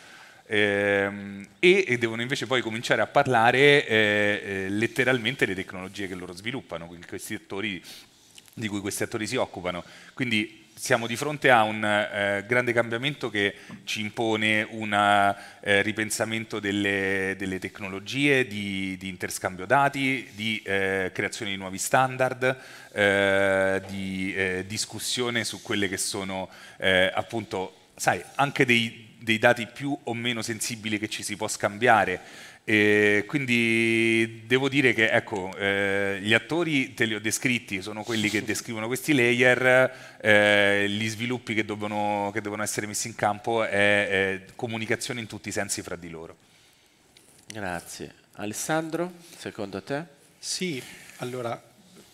Ehm, e, e, devono invece poi cominciare a parlare eh, eh, letteralmente le tecnologie che loro sviluppano, quindi questi attori di cui questi attori si occupano. Quindi siamo di fronte a un eh, grande cambiamento che ci impone un eh, ripensamento delle, delle tecnologie, di, di, interscambio dati, di eh, creazione di nuovi standard, eh, di eh, discussione su quelle che sono eh, appunto, sai, anche dei dei dati più o meno sensibili che ci si può scambiare. E quindi devo dire che ecco, eh, gli attori te li ho descritti, sono quelli che descrivono questi layer, eh, gli sviluppi che devono, che devono, essere messi in campo e comunicazione in tutti i sensi fra di loro. Grazie. Alessandro, secondo te? Sì, allora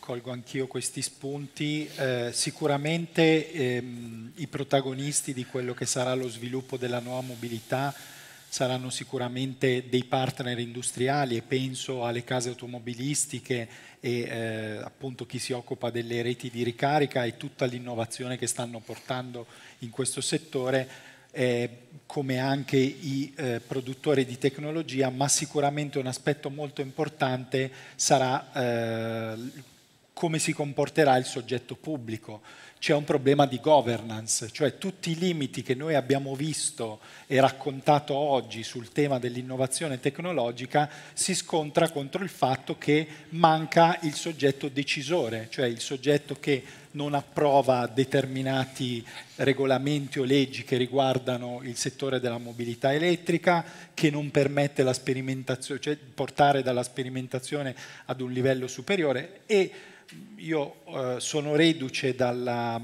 colgo anch'io questi spunti. Eh, sicuramente ehm, i protagonisti di quello che sarà lo sviluppo della nuova mobilità saranno sicuramente dei partner industriali e penso alle case automobilistiche e eh, appunto chi si occupa delle reti di ricarica e tutta l'innovazione che stanno portando in questo settore. Eh, come anche i eh, produttori di tecnologia, ma sicuramente un aspetto molto importante sarà eh, come si comporterà il soggetto pubblico. C'è un problema di governance, cioè tutti i limiti che noi abbiamo visto e raccontato oggi sul tema dell'innovazione tecnologica si scontra contro il fatto che manca il soggetto decisore, cioè il soggetto che non approva determinati regolamenti o leggi che riguardano il settore della mobilità elettrica, che non permette la sperimentazione, cioè portare dalla sperimentazione ad un livello superiore e io eh, sono reduce dalla,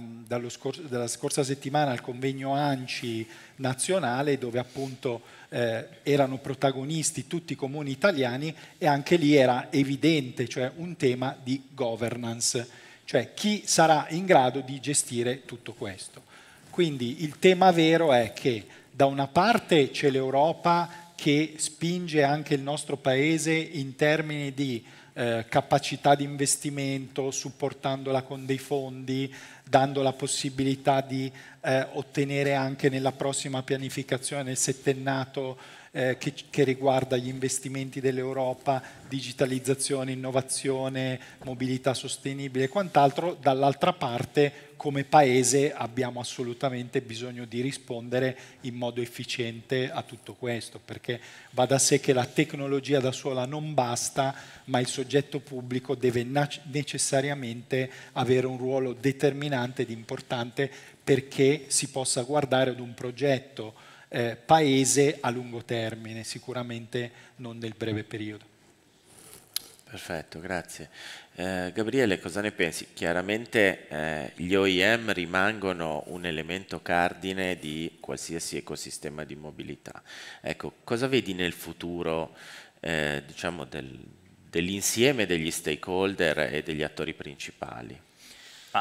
scor dalla, scorsa settimana al convegno ANCI nazionale dove appunto eh, erano protagonisti tutti i comuni italiani e anche lì era evidente, cioè un tema di governance, cioè chi sarà in grado di gestire tutto questo. Quindi il tema vero è che da una parte c'è l'Europa che spinge anche il nostro paese in termini di eh, capacità di investimento, supportandola con dei fondi, dando la possibilità di eh, ottenere anche nella prossima pianificazione, nel settennato, eh, che, che, riguarda gli investimenti dell'Europa, digitalizzazione, innovazione, mobilità sostenibile e quant'altro, dall'altra parte come Paese abbiamo assolutamente bisogno di rispondere in modo efficiente a tutto questo, perché va da sé che la tecnologia da sola non basta, ma il soggetto pubblico deve necessariamente avere un ruolo determinante ed importante perché si possa guardare ad un progetto eh, paese a lungo termine, sicuramente non nel breve periodo. Perfetto, grazie. Eh, Gabriele, cosa ne pensi? Chiaramente eh, gli OEM rimangono un elemento cardine di qualsiasi ecosistema di mobilità. Ecco, cosa vedi nel futuro eh, diciamo del, dell'insieme degli stakeholder e degli attori principali?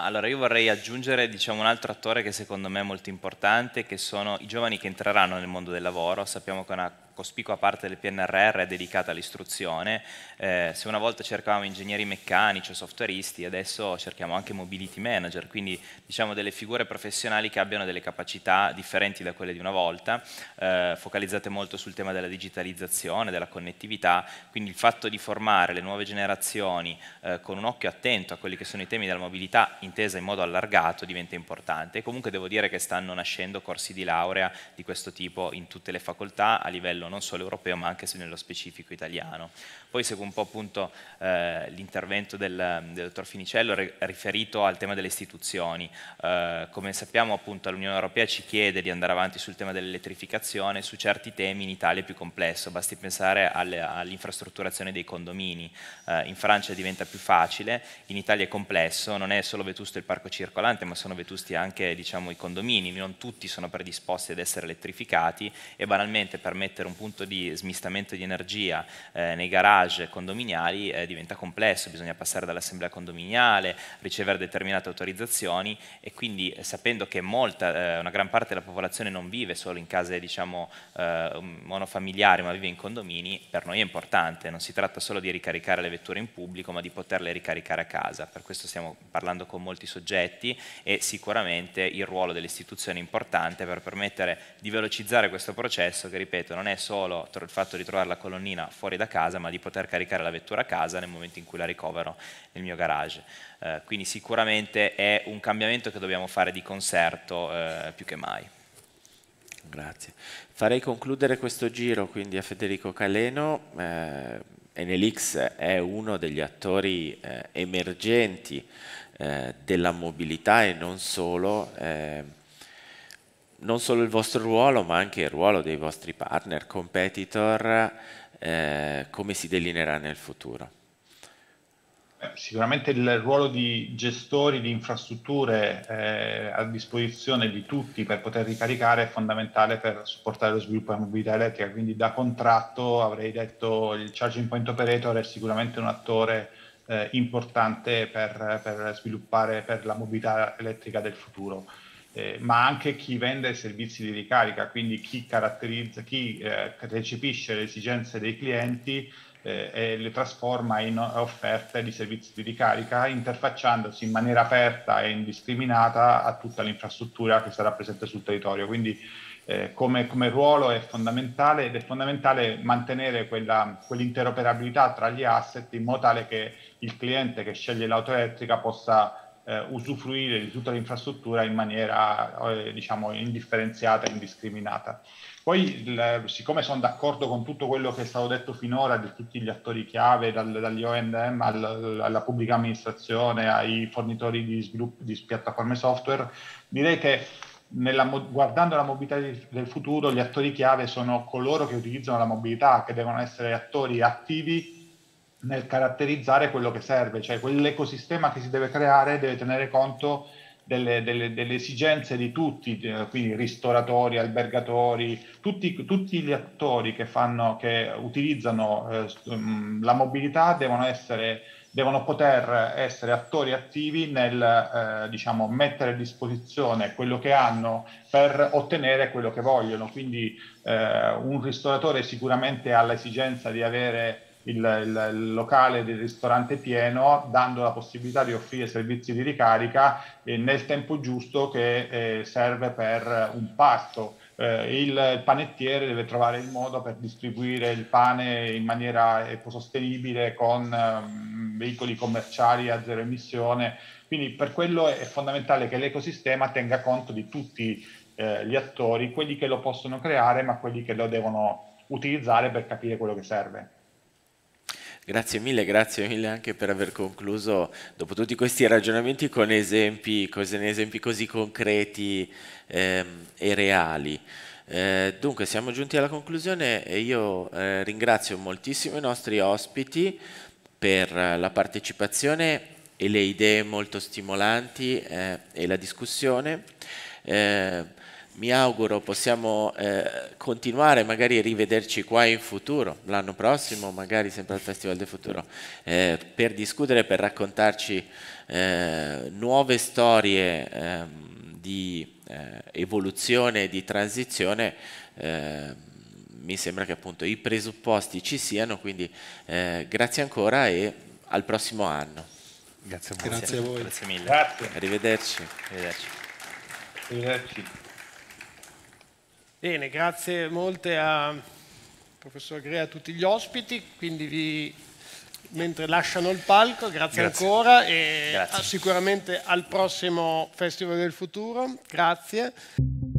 allora io vorrei aggiungere diciamo, un altro attore che secondo me è molto importante, che sono i giovani che entreranno nel mondo del lavoro. Sappiamo che è una cospicua parte del PNRR è dedicata all'istruzione. Eh, se una volta cercavamo ingegneri meccanici o softwareisti, adesso cerchiamo anche mobility manager, quindi diciamo delle figure professionali che abbiano delle capacità differenti da quelle di una volta, eh, focalizzate molto sul tema della digitalizzazione, della connettività, quindi il fatto di formare le nuove generazioni eh, con un occhio attento a quelli che sono i temi della mobilità intesa in modo allargato diventa importante. comunque devo dire che stanno nascendo corsi di laurea di questo tipo in tutte le facoltà a livello livello non solo europeo ma anche nello specifico italiano. Poi seguo un po' appunto eh, l'intervento del, del, dottor Finicello re, riferito al tema delle istituzioni. Eh, come sappiamo appunto l'Unione Europea ci chiede di andare avanti sul tema dell'elettrificazione, su certi temi in Italia è più complesso, basti pensare all'infrastrutturazione dei condomini. Eh, in Francia diventa più facile, in Italia è complesso, non è solo vetusto il parco circolante ma sono vetusti anche diciamo, i condomini, non tutti sono predisposti ad essere elettrificati e banalmente per mettere un punto di smistamento di energia eh, nei garage garage condominiali eh, diventa complesso, bisogna passare dall'assemblea condominiale, ricevere determinate autorizzazioni e quindi eh, sapendo che molta, eh, una gran parte della popolazione non vive solo in case diciamo, eh, um, monofamiliari ma vive in condomini, per noi è importante, non si tratta solo di ricaricare le vetture in pubblico ma di poterle ricaricare a casa, per questo stiamo parlando con molti soggetti e sicuramente il ruolo dell'istituzione è importante per permettere di velocizzare questo processo che ripeto non è solo il fatto di trovare la colonnina fuori da casa ma di poter poter caricare la vettura a casa nel momento in cui la ricovero nel mio garage. Eh, quindi sicuramente è un cambiamento che dobbiamo fare di concerto eh, più che mai. Grazie. Farei concludere questo giro quindi a Federico Caleno. Eh, Enelix è uno degli attori eh, emergenti eh, della mobilità e non solo, eh, non solo il vostro ruolo, ma anche il ruolo dei vostri partner, competitor eh, come si delineerà nel futuro? Sicuramente il ruolo di gestori di infrastrutture eh, a disposizione di tutti per poter ricaricare è fondamentale per supportare lo sviluppo della mobilità elettrica, quindi da contratto avrei detto il charging point operator è sicuramente un attore eh, importante per, per, sviluppare per la mobilità elettrica del futuro eh, ma anche chi vende servizi di ricarica, quindi chi, caratterizza, chi eh, recepisce le esigenze dei clienti eh, e le trasforma in offerte di servizi di ricarica, interfacciandosi in maniera aperta e indiscriminata a tutta l'infrastruttura che sarà presente sul territorio. Quindi eh, come, come, ruolo è fondamentale ed è fondamentale mantenere quella, quell'interoperabilità tra gli asset in modo tale che il cliente che sceglie l'auto elettrica possa eh, usufruire di tutta l'infrastruttura in maniera eh, diciamo indifferenziata e indiscriminata. Poi, il, siccome sono d'accordo con tutto quello che è stato detto finora di tutti gli attori chiave, dal, dagli ONM al, alla pubblica amministrazione, ai fornitori di, sviluppo, di piattaforme software, direi che nella, guardando la mobilità del futuro, gli attori chiave sono coloro che utilizzano la mobilità, che devono essere attori attivi nel caratterizzare quello che serve, cioè quell'ecosistema che si deve creare deve tenere conto delle, delle, delle esigenze di tutti, eh, quindi ristoratori, albergatori, tutti, tutti gli attori che, fanno, che utilizzano eh, mm, la mobilità devono, essere, devono poter essere attori attivi nel eh, diciamo, mettere a disposizione quello che hanno per ottenere quello che vogliono. Quindi eh, un ristoratore sicuramente ha l'esigenza di avere il, il, il, locale del ristorante pieno, dando la possibilità di offrire servizi di ricarica eh, nel tempo giusto che eh, serve per un pasto. Eh, il panettiere deve trovare il modo per distribuire il pane in maniera ecosostenibile con ehm, veicoli commerciali a zero emissione. Quindi per quello è fondamentale che l'ecosistema tenga conto di tutti eh, gli attori, quelli che lo possono creare, ma quelli che lo devono utilizzare per capire quello che serve. Grazie mille, grazie mille anche per aver concluso dopo tutti questi ragionamenti con esempi, con esempi così concreti ehm, e reali. Eh, dunque siamo giunti alla conclusione e io eh, ringrazio moltissimo i nostri ospiti per la partecipazione e le idee molto stimolanti eh, e la discussione. Eh, mi auguro possiamo eh, continuare, magari rivederci qua in futuro, l'anno prossimo, magari sempre al Festival del Futuro, eh, per discutere, per raccontarci eh, nuove storie ehm, di eh, evoluzione, di transizione. Eh, mi sembra che appunto i presupposti ci siano, quindi eh, grazie ancora e al prossimo anno. Grazie, grazie a voi. Grazie mille. Grazie. Arrivederci. Arrivederci. Arrivederci. Bene, grazie molte a professor Grea e a tutti gli ospiti, quindi vi, mentre lasciano il palco, grazie, grazie. ancora e grazie. sicuramente al prossimo Festival del Futuro, grazie.